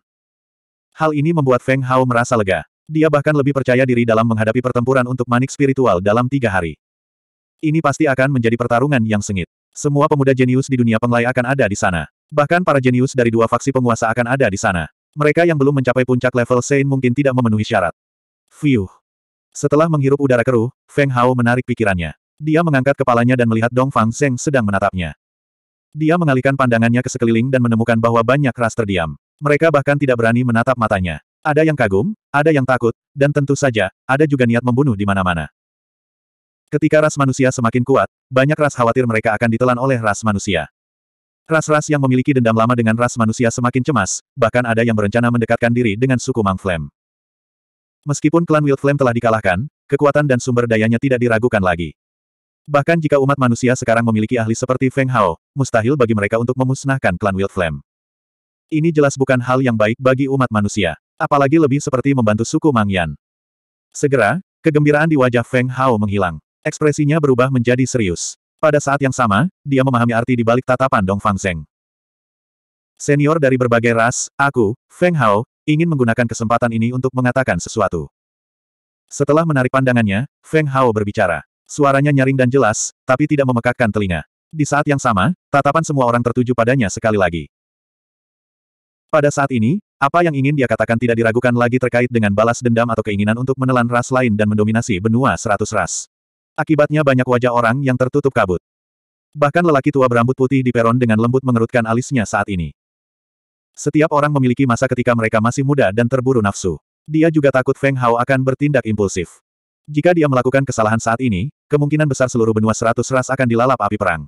Hal ini membuat Feng Hao merasa lega. Dia bahkan lebih percaya diri dalam menghadapi pertempuran untuk manik spiritual dalam tiga hari. Ini pasti akan menjadi pertarungan yang sengit. Semua pemuda jenius di dunia penglai akan ada di sana. Bahkan para jenius dari dua faksi penguasa akan ada di sana. Mereka yang belum mencapai puncak level Sein mungkin tidak memenuhi syarat. Fiuh. Setelah menghirup udara keruh, Feng Hao menarik pikirannya. Dia mengangkat kepalanya dan melihat Dong Fang Zeng sedang menatapnya. Dia mengalihkan pandangannya ke sekeliling dan menemukan bahwa banyak ras terdiam. Mereka bahkan tidak berani menatap matanya. Ada yang kagum, ada yang takut, dan tentu saja, ada juga niat membunuh di mana-mana. Ketika ras manusia semakin kuat, banyak ras khawatir mereka akan ditelan oleh ras manusia. Ras-ras yang memiliki dendam lama dengan ras manusia semakin cemas, bahkan ada yang berencana mendekatkan diri dengan suku Mang Flame. Meskipun klan Wild Flame telah dikalahkan, kekuatan dan sumber dayanya tidak diragukan lagi. Bahkan jika umat manusia sekarang memiliki ahli seperti Feng Hao, mustahil bagi mereka untuk memusnahkan klan Wild Flame. Ini jelas bukan hal yang baik bagi umat manusia. Apalagi lebih seperti membantu suku Mang Yan. Segera, kegembiraan di wajah Feng Hao menghilang. Ekspresinya berubah menjadi serius. Pada saat yang sama, dia memahami arti di balik tatapan Dong Fang Zeng. Senior dari berbagai ras, aku, Feng Hao, ingin menggunakan kesempatan ini untuk mengatakan sesuatu. Setelah menarik pandangannya, Feng Hao berbicara. Suaranya nyaring dan jelas, tapi tidak memekakkan telinga. Di saat yang sama, tatapan semua orang tertuju padanya sekali lagi. Pada saat ini, apa yang ingin dia katakan tidak diragukan lagi terkait dengan balas dendam atau keinginan untuk menelan ras lain dan mendominasi benua seratus ras. Akibatnya banyak wajah orang yang tertutup kabut. Bahkan lelaki tua berambut putih di peron dengan lembut mengerutkan alisnya saat ini. Setiap orang memiliki masa ketika mereka masih muda dan terburu nafsu. Dia juga takut Feng Hao akan bertindak impulsif. Jika dia melakukan kesalahan saat ini, kemungkinan besar seluruh benua seratus ras akan dilalap api perang.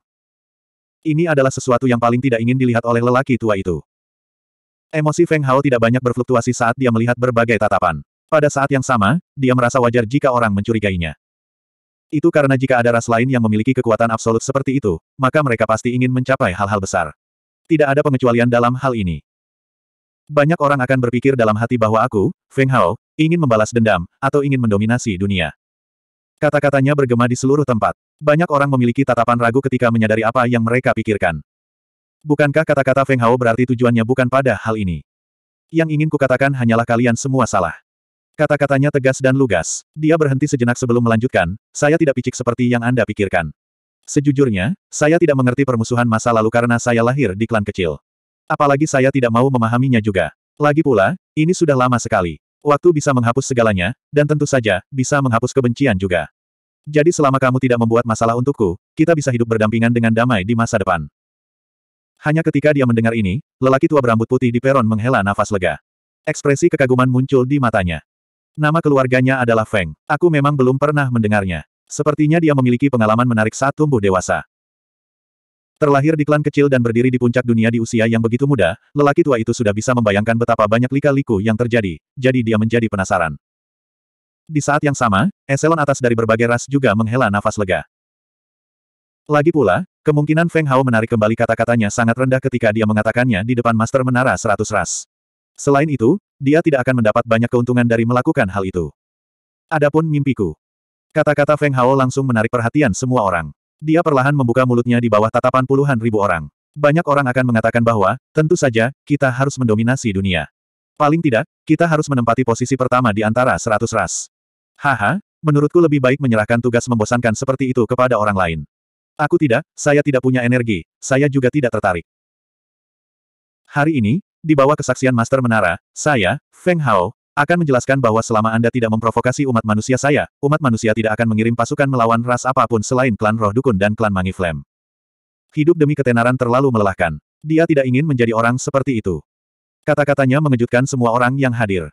Ini adalah sesuatu yang paling tidak ingin dilihat oleh lelaki tua itu. Emosi Feng Hao tidak banyak berfluktuasi saat dia melihat berbagai tatapan. Pada saat yang sama, dia merasa wajar jika orang mencurigainya. Itu karena jika ada ras lain yang memiliki kekuatan absolut seperti itu, maka mereka pasti ingin mencapai hal-hal besar. Tidak ada pengecualian dalam hal ini. Banyak orang akan berpikir dalam hati bahwa aku, Feng Hao, ingin membalas dendam, atau ingin mendominasi dunia. Kata-katanya bergema di seluruh tempat. Banyak orang memiliki tatapan ragu ketika menyadari apa yang mereka pikirkan. Bukankah kata-kata Feng Hao berarti tujuannya bukan pada hal ini? Yang ingin kukatakan hanyalah kalian semua salah. Kata-katanya tegas dan lugas. Dia berhenti sejenak sebelum melanjutkan, saya tidak picik seperti yang Anda pikirkan. Sejujurnya, saya tidak mengerti permusuhan masa lalu karena saya lahir di klan kecil. Apalagi saya tidak mau memahaminya juga. Lagi pula, ini sudah lama sekali. Waktu bisa menghapus segalanya, dan tentu saja, bisa menghapus kebencian juga. Jadi selama kamu tidak membuat masalah untukku, kita bisa hidup berdampingan dengan damai di masa depan. Hanya ketika dia mendengar ini, lelaki tua berambut putih di peron menghela nafas lega. Ekspresi kekaguman muncul di matanya. Nama keluarganya adalah Feng. Aku memang belum pernah mendengarnya. Sepertinya dia memiliki pengalaman menarik saat tumbuh dewasa. Terlahir di klan kecil dan berdiri di puncak dunia di usia yang begitu muda, lelaki tua itu sudah bisa membayangkan betapa banyak lika-liku yang terjadi, jadi dia menjadi penasaran. Di saat yang sama, eselon atas dari berbagai ras juga menghela nafas lega. Lagi pula, kemungkinan Feng Hao menarik kembali kata-katanya sangat rendah ketika dia mengatakannya di depan Master Menara Seratus Ras. Selain itu, dia tidak akan mendapat banyak keuntungan dari melakukan hal itu. Adapun mimpiku. Kata-kata Feng Hao langsung menarik perhatian semua orang. Dia perlahan membuka mulutnya di bawah tatapan puluhan ribu orang. Banyak orang akan mengatakan bahwa, tentu saja, kita harus mendominasi dunia. Paling tidak, kita harus menempati posisi pertama di antara seratus ras. Haha, menurutku lebih baik menyerahkan tugas membosankan seperti itu kepada orang lain. Aku tidak, saya tidak punya energi, saya juga tidak tertarik. Hari ini, di bawah kesaksian Master Menara, saya, Feng Hao, akan menjelaskan bahwa selama Anda tidak memprovokasi umat manusia saya, umat manusia tidak akan mengirim pasukan melawan ras apapun selain klan roh dukun dan klan Mangi flem. Hidup demi ketenaran terlalu melelahkan. Dia tidak ingin menjadi orang seperti itu. Kata-katanya mengejutkan semua orang yang hadir.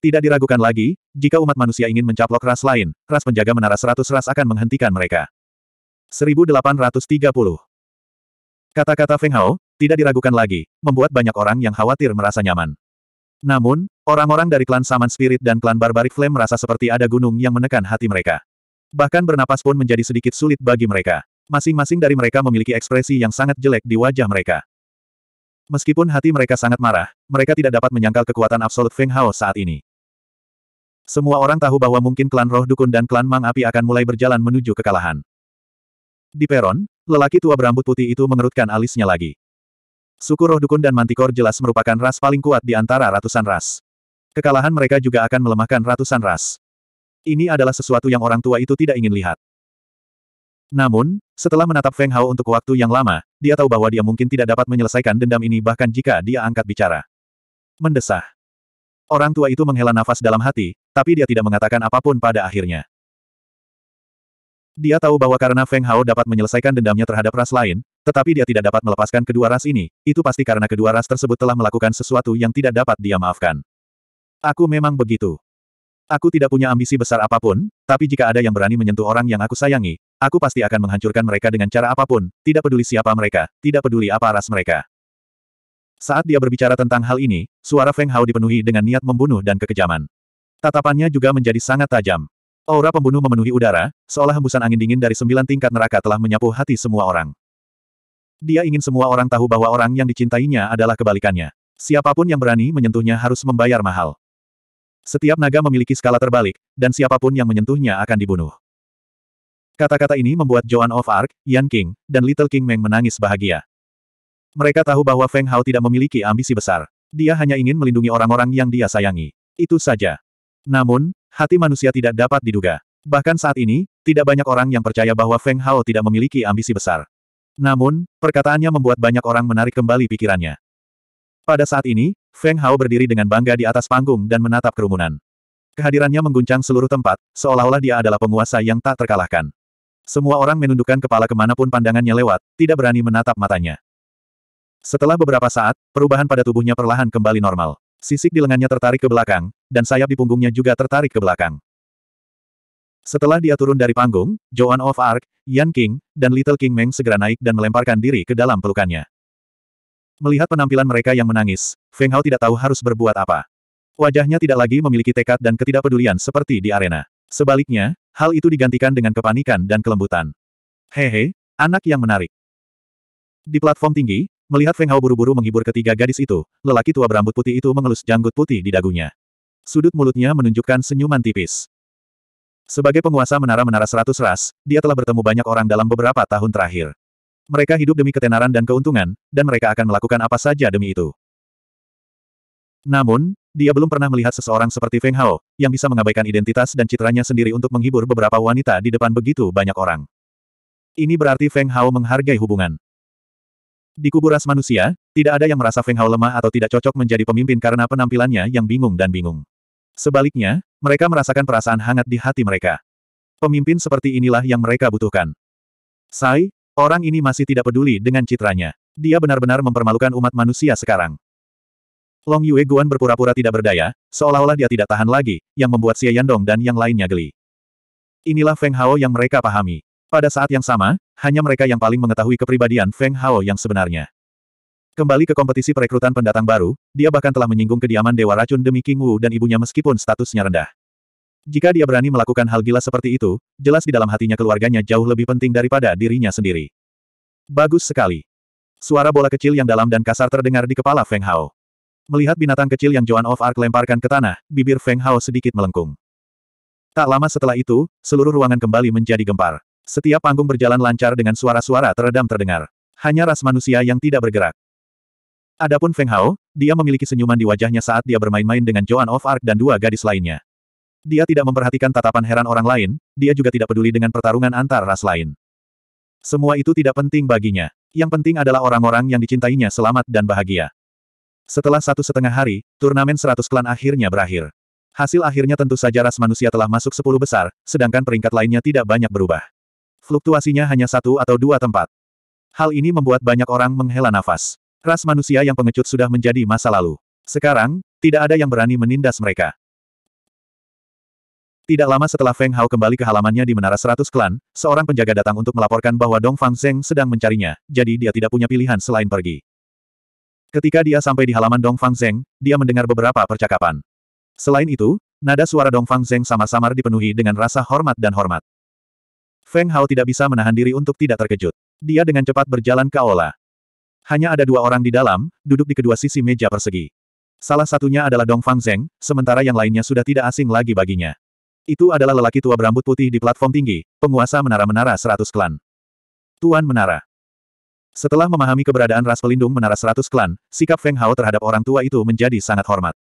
Tidak diragukan lagi, jika umat manusia ingin mencaplok ras lain, ras penjaga menara seratus ras akan menghentikan mereka. 1830 Kata-kata Feng Hao, tidak diragukan lagi, membuat banyak orang yang khawatir merasa nyaman. Namun, orang-orang dari klan Saman Spirit dan klan Barbaric Flame merasa seperti ada gunung yang menekan hati mereka. Bahkan bernapas pun menjadi sedikit sulit bagi mereka. Masing-masing dari mereka memiliki ekspresi yang sangat jelek di wajah mereka. Meskipun hati mereka sangat marah, mereka tidak dapat menyangkal kekuatan absolut Feng Hao saat ini. Semua orang tahu bahwa mungkin klan roh dukun dan klan Mang Api akan mulai berjalan menuju kekalahan. Di peron, lelaki tua berambut putih itu mengerutkan alisnya lagi. Suku roh dukun dan mantikor jelas merupakan ras paling kuat di antara ratusan ras. Kekalahan mereka juga akan melemahkan ratusan ras. Ini adalah sesuatu yang orang tua itu tidak ingin lihat. Namun, setelah menatap Feng Hao untuk waktu yang lama, dia tahu bahwa dia mungkin tidak dapat menyelesaikan dendam ini bahkan jika dia angkat bicara. Mendesah. Orang tua itu menghela nafas dalam hati, tapi dia tidak mengatakan apapun pada akhirnya. Dia tahu bahwa karena Feng Hao dapat menyelesaikan dendamnya terhadap ras lain, tetapi dia tidak dapat melepaskan kedua ras ini, itu pasti karena kedua ras tersebut telah melakukan sesuatu yang tidak dapat dia maafkan. Aku memang begitu. Aku tidak punya ambisi besar apapun, tapi jika ada yang berani menyentuh orang yang aku sayangi, aku pasti akan menghancurkan mereka dengan cara apapun, tidak peduli siapa mereka, tidak peduli apa ras mereka. Saat dia berbicara tentang hal ini, suara Feng Hao dipenuhi dengan niat membunuh dan kekejaman. Tatapannya juga menjadi sangat tajam. Aura pembunuh memenuhi udara, seolah hembusan angin dingin dari sembilan tingkat neraka telah menyapu hati semua orang. Dia ingin semua orang tahu bahwa orang yang dicintainya adalah kebalikannya. Siapapun yang berani menyentuhnya harus membayar mahal. Setiap naga memiliki skala terbalik, dan siapapun yang menyentuhnya akan dibunuh. Kata-kata ini membuat Joan of Arc, Yan King, dan Little King Meng menangis bahagia. Mereka tahu bahwa Feng Hao tidak memiliki ambisi besar. Dia hanya ingin melindungi orang-orang yang dia sayangi. Itu saja. Namun, hati manusia tidak dapat diduga. Bahkan saat ini, tidak banyak orang yang percaya bahwa Feng Hao tidak memiliki ambisi besar. Namun, perkataannya membuat banyak orang menarik kembali pikirannya. Pada saat ini, Feng Hao berdiri dengan bangga di atas panggung dan menatap kerumunan. Kehadirannya mengguncang seluruh tempat, seolah-olah dia adalah penguasa yang tak terkalahkan. Semua orang menundukkan kepala kemanapun pandangannya lewat, tidak berani menatap matanya. Setelah beberapa saat, perubahan pada tubuhnya perlahan kembali normal. Sisik di lengannya tertarik ke belakang, dan sayap di punggungnya juga tertarik ke belakang. Setelah dia turun dari panggung, Joan of Arc, Yan King, dan Little King Meng segera naik dan melemparkan diri ke dalam pelukannya. Melihat penampilan mereka yang menangis, Feng Hao tidak tahu harus berbuat apa. Wajahnya tidak lagi memiliki tekad dan ketidakpedulian seperti di arena. Sebaliknya, hal itu digantikan dengan kepanikan dan kelembutan. Hehe, anak yang menarik. Di platform tinggi, melihat Feng Hao buru-buru menghibur ketiga gadis itu, lelaki tua berambut putih itu mengelus janggut putih di dagunya sudut mulutnya menunjukkan senyuman tipis. Sebagai penguasa menara-menara seratus ras, dia telah bertemu banyak orang dalam beberapa tahun terakhir. Mereka hidup demi ketenaran dan keuntungan, dan mereka akan melakukan apa saja demi itu. Namun, dia belum pernah melihat seseorang seperti Feng Hao, yang bisa mengabaikan identitas dan citranya sendiri untuk menghibur beberapa wanita di depan begitu banyak orang. Ini berarti Feng Hao menghargai hubungan. Di kubur ras manusia, tidak ada yang merasa Feng Hao lemah atau tidak cocok menjadi pemimpin karena penampilannya yang bingung dan bingung. Sebaliknya, mereka merasakan perasaan hangat di hati mereka. Pemimpin seperti inilah yang mereka butuhkan. Sai, orang ini masih tidak peduli dengan citranya. Dia benar-benar mempermalukan umat manusia sekarang. Long Yue Guan berpura-pura tidak berdaya, seolah-olah dia tidak tahan lagi, yang membuat Xie Yandong dan yang lainnya geli. Inilah Feng Hao yang mereka pahami. Pada saat yang sama, hanya mereka yang paling mengetahui kepribadian Feng Hao yang sebenarnya. Kembali ke kompetisi perekrutan pendatang baru, dia bahkan telah menyinggung kediaman Dewa Racun demi King Wu dan ibunya meskipun statusnya rendah. Jika dia berani melakukan hal gila seperti itu, jelas di dalam hatinya keluarganya jauh lebih penting daripada dirinya sendiri. Bagus sekali. Suara bola kecil yang dalam dan kasar terdengar di kepala Feng Hao. Melihat binatang kecil yang Joan of Arc lemparkan ke tanah, bibir Feng Hao sedikit melengkung. Tak lama setelah itu, seluruh ruangan kembali menjadi gempar. Setiap panggung berjalan lancar dengan suara-suara teredam terdengar. Hanya ras manusia yang tidak bergerak. Adapun Feng Hao, dia memiliki senyuman di wajahnya saat dia bermain-main dengan Joan of Arc dan dua gadis lainnya. Dia tidak memperhatikan tatapan heran orang lain, dia juga tidak peduli dengan pertarungan antar ras lain. Semua itu tidak penting baginya. Yang penting adalah orang-orang yang dicintainya selamat dan bahagia. Setelah satu setengah hari, turnamen seratus klan akhirnya berakhir. Hasil akhirnya tentu saja ras manusia telah masuk sepuluh besar, sedangkan peringkat lainnya tidak banyak berubah. Fluktuasinya hanya satu atau dua tempat. Hal ini membuat banyak orang menghela nafas. Ras manusia yang pengecut sudah menjadi masa lalu. Sekarang, tidak ada yang berani menindas mereka. Tidak lama setelah Feng Hao kembali ke halamannya di Menara Seratus Klan, seorang penjaga datang untuk melaporkan bahwa Dong Fang Zeng sedang mencarinya, jadi dia tidak punya pilihan selain pergi. Ketika dia sampai di halaman Dong Fang Zeng, dia mendengar beberapa percakapan. Selain itu, nada suara Dong Fang Zeng sama samar dipenuhi dengan rasa hormat dan hormat. Feng Hao tidak bisa menahan diri untuk tidak terkejut. Dia dengan cepat berjalan ke aula. Hanya ada dua orang di dalam, duduk di kedua sisi meja persegi. Salah satunya adalah Dong Fang Zeng, sementara yang lainnya sudah tidak asing lagi baginya. Itu adalah lelaki tua berambut putih di platform tinggi, penguasa menara-menara seratus klan. Tuan Menara. Setelah memahami keberadaan ras pelindung menara seratus klan, sikap Feng Hao terhadap orang tua itu menjadi sangat hormat.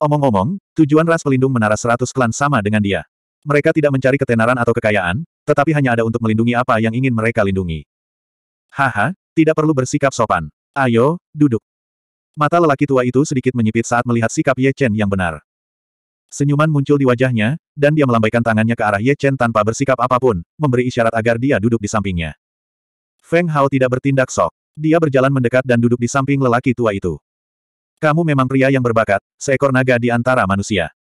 Omong-omong, tujuan ras pelindung menara seratus klan sama dengan dia. Mereka tidak mencari ketenaran atau kekayaan, tetapi hanya ada untuk melindungi apa yang ingin mereka lindungi. Haha, tidak perlu bersikap sopan. Ayo, duduk. Mata lelaki tua itu sedikit menyipit saat melihat sikap Ye Chen yang benar. Senyuman muncul di wajahnya, dan dia melambaikan tangannya ke arah Ye Chen tanpa bersikap apapun, memberi isyarat agar dia duduk di sampingnya. Feng Hao tidak bertindak sok. Dia berjalan mendekat dan duduk di samping lelaki tua itu. Kamu memang pria yang berbakat, seekor naga di antara manusia.